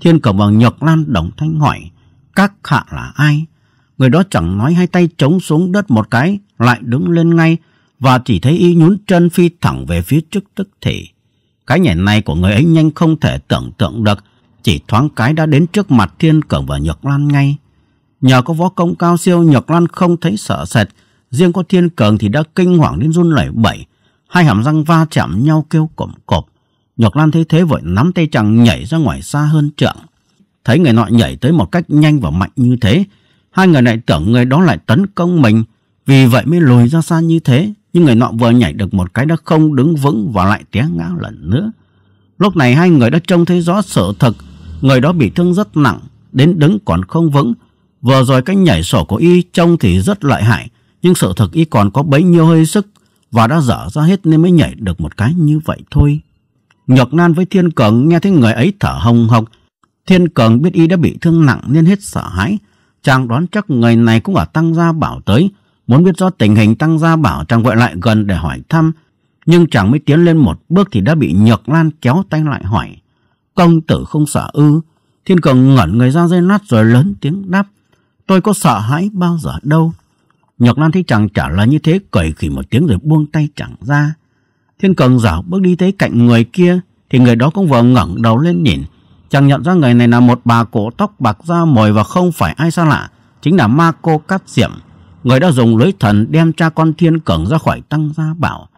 Thiên cường bằng nhược lan đồng thanh hỏi. Các hạ là ai? Người đó chẳng nói hai tay chống xuống đất một cái, lại đứng lên ngay và chỉ thấy y nhún chân phi thẳng về phía trước tức thì. Cái nhảy này của người ấy nhanh không thể tưởng tượng được, chỉ thoáng cái đã đến trước mặt Thiên Cường và Nhược Lan ngay. Nhờ có võ công cao siêu Nhược Lan không thấy sợ sệt, riêng có Thiên Cường thì đã kinh hoàng đến run lẩy bẩy, hai hàm răng va chạm nhau kêu cộm cộp. Nhược Lan thấy thế vội nắm tay chàng nhảy ra ngoài xa hơn trượng. Thấy người nọ nhảy tới một cách nhanh và mạnh như thế, hai người lại tưởng người đó lại tấn công mình, vì vậy mới lùi ra xa như thế nhưng người nọ vừa nhảy được một cái đã không đứng vững và lại té ngã lần nữa. Lúc này hai người đã trông thấy rõ sự thật, người đó bị thương rất nặng, đến đứng còn không vững. Vừa rồi cái nhảy sổ của y trông thì rất lợi hại, nhưng sự thật y còn có bấy nhiêu hơi sức và đã dở ra hết nên mới nhảy được một cái như vậy thôi. Nhược nan với Thiên Cường nghe thấy người ấy thở hồng hộc. Thiên Cường biết y đã bị thương nặng nên hết sợ hãi. Chàng đoán chắc người này cũng ở tăng gia bảo tới Muốn biết rõ tình hình Tăng Gia Bảo chàng gọi lại gần để hỏi thăm, nhưng chàng mới tiến lên một bước thì đã bị Nhược Lan kéo tay lại hỏi. Công tử không sợ ư? Thiên Cường ngẩn người ra dây lát rồi lớn tiếng đáp. Tôi có sợ hãi bao giờ đâu. Nhược Lan thấy chàng trả lời như thế cười khỉ một tiếng rồi buông tay chẳng ra. Thiên Cường dảo bước đi tới cạnh người kia thì người đó cũng vừa ngẩng đầu lên nhìn. Chàng nhận ra người này là một bà cổ tóc bạc da mồi và không phải ai xa lạ, chính là Ma Cô Cát Diệm người đã dùng lưới thần đem cha con thiên cẩn ra khỏi tăng gia bảo.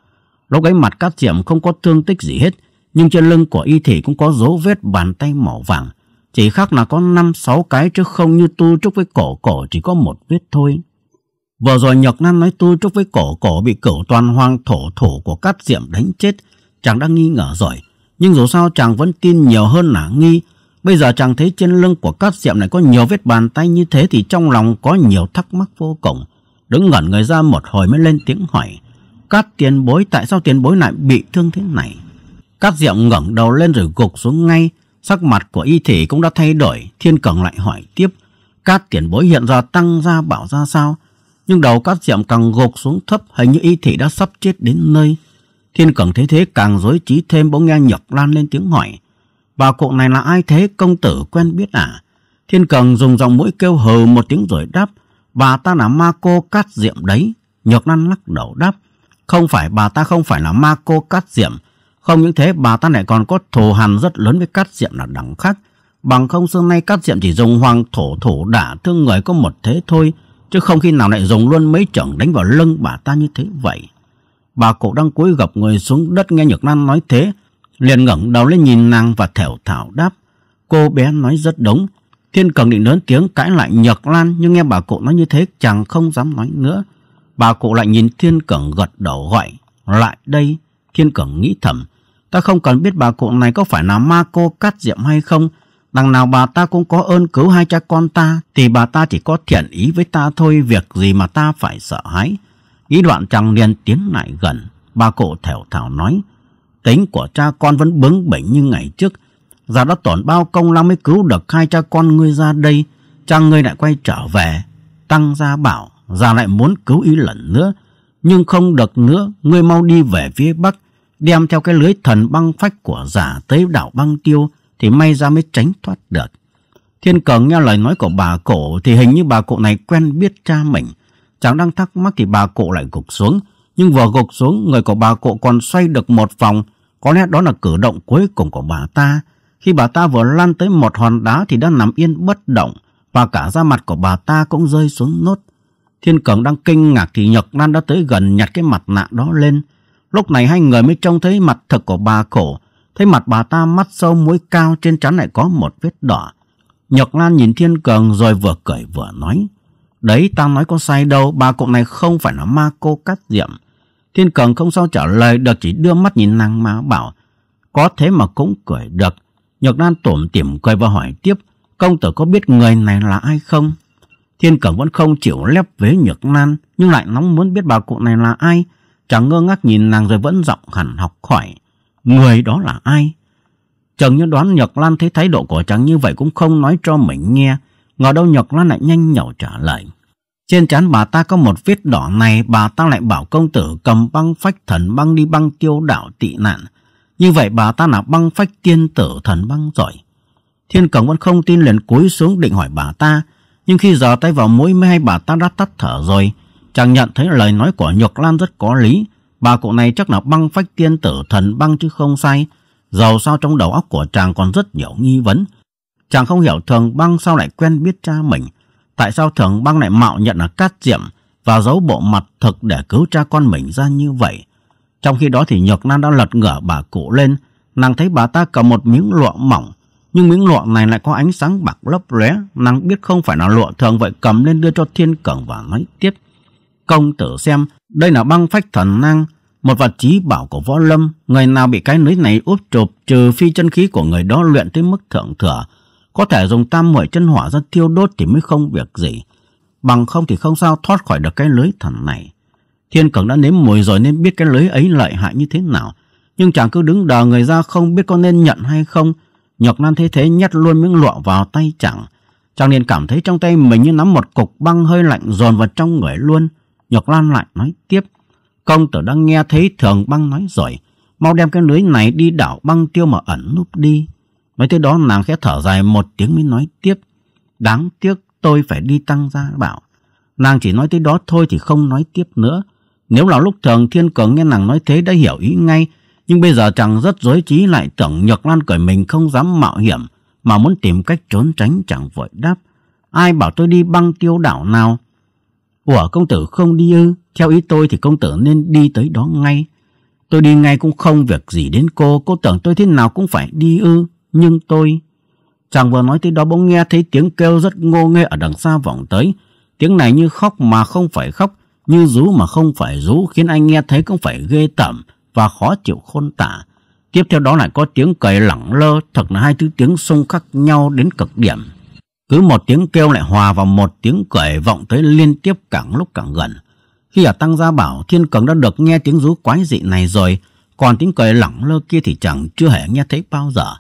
Lúc ấy mặt cát diệm không có thương tích gì hết, nhưng trên lưng của y thì cũng có dấu vết bàn tay màu vàng. Chỉ khác là có năm sáu cái chứ không như tu trúc với cổ cổ chỉ có một vết thôi. Vừa rồi Nhật Nam nói tu trúc với cổ cổ bị cửu toàn hoang thổ thổ của cát diệm đánh chết, chàng đã nghi ngờ rồi. Nhưng dù sao chàng vẫn tin nhiều hơn là nghi. Bây giờ chàng thấy trên lưng của cát diệm này có nhiều vết bàn tay như thế thì trong lòng có nhiều thắc mắc vô cùng. Đứng ngẩn người ra một hồi mới lên tiếng hỏi. cát tiền bối tại sao tiền bối lại bị thương thế này? cát diệm ngẩng đầu lên rồi gục xuống ngay. Sắc mặt của y thể cũng đã thay đổi. Thiên cẩn lại hỏi tiếp. cát tiền bối hiện giờ tăng ra bảo ra sao? Nhưng đầu cát diệm càng gục xuống thấp hình như y thể đã sắp chết đến nơi. Thiên cẩn thấy thế càng rối trí thêm bỗng nghe nhọc lan lên tiếng hỏi. Bà cụ này là ai thế công tử quen biết à? Thiên Cần dùng dòng mũi kêu hừ một tiếng rồi đáp Bà ta là ma cô cát diệm đấy. Nhược năn lắc đầu đáp. Không phải bà ta không phải là ma cô cát diệm. Không những thế bà ta lại còn có thù hằn rất lớn với cát diệm là đẳng khác. Bằng không xưa nay cát diệm chỉ dùng hoàng thổ thổ đả thương người có một thế thôi. Chứ không khi nào lại dùng luôn mấy chưởng đánh vào lưng bà ta như thế vậy. Bà cụ đang cúi gập người xuống đất nghe Nhược năn nói thế. Liền ngẩng đầu lên nhìn nàng và thẻo thảo đáp. Cô bé nói rất đúng. Thiên Cường định lớn tiếng cãi lại Nhược Lan nhưng nghe bà cụ nói như thế chàng không dám nói nữa. Bà cụ lại nhìn Thiên Cường gật đầu gọi lại đây. Thiên Cường nghĩ thầm ta không cần biết bà cụ này có phải là ma cô cắt diệm hay không. Đằng nào bà ta cũng có ơn cứu hai cha con ta thì bà ta chỉ có thiện ý với ta thôi việc gì mà ta phải sợ hãi. Nghĩ đoạn chàng liền tiến lại gần. Bà cụ thẻo thảo nói tính của cha con vẫn bướng bỉnh như ngày trước Gia đã tổn bao công lắm mới cứu được hai cha con ngươi ra đây Cha ngươi lại quay trở về Tăng Gia bảo Gia lại muốn cứu ý lần nữa Nhưng không được nữa Ngươi mau đi về phía Bắc Đem theo cái lưới thần băng phách của giả tới đảo băng tiêu Thì may ra mới tránh thoát được Thiên Cường nghe lời nói của bà cổ Thì hình như bà cụ này quen biết cha mình Chàng đang thắc mắc thì bà cụ lại gục xuống Nhưng vừa gục xuống Người của bà cụ còn xoay được một vòng Có lẽ đó là cử động cuối cùng của bà ta khi bà ta vừa lăn tới một hòn đá thì đã nằm yên bất động và cả da mặt của bà ta cũng rơi xuống nốt. Thiên Cường đang kinh ngạc thì Nhật Lan đã tới gần nhặt cái mặt nạ đó lên. Lúc này hai người mới trông thấy mặt thật của bà khổ, thấy mặt bà ta mắt sâu mũi cao trên trán lại có một vết đỏ. Nhật Lan nhìn Thiên Cường rồi vừa cười vừa nói. Đấy ta nói có sai đâu, bà cụ này không phải là ma cô cắt diệm. Thiên Cường không sao trả lời được chỉ đưa mắt nhìn nàng mà bảo. Có thế mà cũng cười được. Nhược Lan tủm tỉm cười và hỏi tiếp, công tử có biết người này là ai không? Thiên Cẩm vẫn không chịu lép vế Nhược Lan, nhưng lại nóng muốn biết bà cụ này là ai. chẳng ngơ ngác nhìn nàng rồi vẫn giọng hẳn học hỏi, người đó là ai? Chàng như đoán Nhược Lan thấy thái độ của chàng như vậy cũng không nói cho mình nghe, ngờ đâu Nhược Lan lại nhanh nhẩu trả lời. Trên trán bà ta có một vết đỏ này, bà ta lại bảo công tử cầm băng phách thần băng đi băng tiêu đảo tị nạn, như vậy bà ta là băng phách tiên tử thần băng giỏi. Thiên Cổng vẫn không tin liền cúi xuống định hỏi bà ta. Nhưng khi giờ tay vào mũi mê bà ta đã tắt thở rồi. Chàng nhận thấy lời nói của Nhược Lan rất có lý. Bà cụ này chắc là băng phách tiên tử thần băng chứ không sai. Dầu sao trong đầu óc của chàng còn rất nhiều nghi vấn. Chàng không hiểu thường băng sao lại quen biết cha mình. Tại sao thường băng lại mạo nhận là cát diệm và giấu bộ mặt thực để cứu cha con mình ra như vậy. Trong khi đó thì Nhược Lan đã lật ngửa bà cụ lên, nàng thấy bà ta cầm một miếng lụa mỏng, nhưng miếng lụa này lại có ánh sáng bạc lấp lóe, nàng biết không phải là lụa thường vậy cầm lên đưa cho Thiên Cường và nói tiếp. Công tử xem, đây là băng phách thần năng, một vật chí bảo của võ lâm, người nào bị cái lưới này úp chụp trừ phi chân khí của người đó luyện tới mức thượng thừa, có thể dùng tam muội chân hỏa ra thiêu đốt thì mới không việc gì, bằng không thì không sao thoát khỏi được cái lưới thần này. Thiên Cẩn đã nếm mùi rồi nên biết cái lưới ấy lợi hại như thế nào. Nhưng chàng cứ đứng đờ người ra không biết có nên nhận hay không. Nhọc Lan thế thế nhét luôn miếng lụa vào tay chàng. Chàng liền cảm thấy trong tay mình như nắm một cục băng hơi lạnh dồn vào trong người luôn. Nhọc Lan lại nói tiếp. Công tử đang nghe thấy thường băng nói rồi. Mau đem cái lưới này đi đảo băng tiêu mà ẩn núp đi. Nói tới đó nàng khẽ thở dài một tiếng mới nói tiếp. Đáng tiếc tôi phải đi tăng gia bảo. Nàng chỉ nói tới đó thôi thì không nói tiếp nữa. Nếu là lúc thường Thiên Cường nghe nàng nói thế đã hiểu ý ngay, nhưng bây giờ chàng rất dối trí lại tưởng Nhược Lan cởi mình không dám mạo hiểm mà muốn tìm cách trốn tránh chàng vội đáp. Ai bảo tôi đi băng tiêu đảo nào? Ủa công tử không đi ư? Theo ý tôi thì công tử nên đi tới đó ngay. Tôi đi ngay cũng không việc gì đến cô, cô tưởng tôi thế nào cũng phải đi ư. Nhưng tôi... Chàng vừa nói tới đó bỗng nghe thấy tiếng kêu rất ngô nghê ở đằng xa vọng tới. Tiếng này như khóc mà không phải khóc, như rú mà không phải rú khiến anh nghe thấy cũng phải ghê tởm và khó chịu khôn tả. Tiếp theo đó lại có tiếng cầy lẳng lơ, thật là hai thứ tiếng xung khắc nhau đến cực điểm. Cứ một tiếng kêu lại hòa vào một tiếng cười vọng tới liên tiếp càng lúc càng gần. Khi ở Tăng Gia Bảo, Thiên Cường đã được nghe tiếng rú quái dị này rồi, còn tiếng cười lẳng lơ kia thì chẳng chưa hề nghe thấy bao giờ.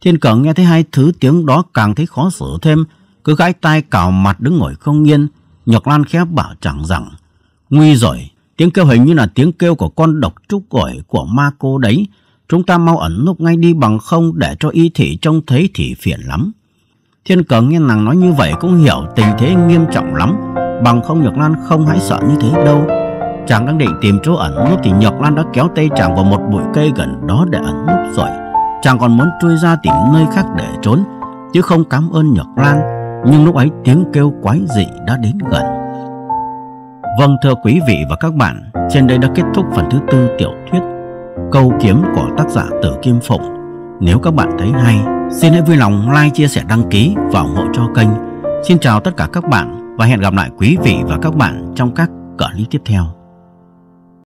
Thiên Cường nghe thấy hai thứ tiếng đó càng thấy khó xử thêm, cứ gãi tai cào mặt đứng ngồi không yên. Nhược Lan khép bảo chẳng rằng Nguy rồi, tiếng kêu hình như là tiếng kêu của con độc trúc gỏi của ma cô đấy. Chúng ta mau ẩn núp ngay đi bằng không để cho y thị trông thấy thì phiền lắm. Thiên cờ nghe nàng nói như vậy cũng hiểu tình thế nghiêm trọng lắm. Bằng không Nhược Lan không hãy sợ như thế đâu. Chàng đang định tìm chỗ ẩn núp thì Nhược Lan đã kéo tay chàng vào một bụi cây gần đó để ẩn núp rồi. Chàng còn muốn chui ra tìm nơi khác để trốn, chứ không cảm ơn Nhược Lan. Nhưng lúc ấy tiếng kêu quái dị đã đến gần. Vâng thưa quý vị và các bạn, trên đây đã kết thúc phần thứ tư tiểu thuyết Câu kiếm của tác giả Tử Kim Phụng. Nếu các bạn thấy hay, xin hãy vui lòng like, chia sẻ, đăng ký và ủng hộ cho kênh. Xin chào tất cả các bạn và hẹn gặp lại quý vị và các bạn trong các clip tiếp theo.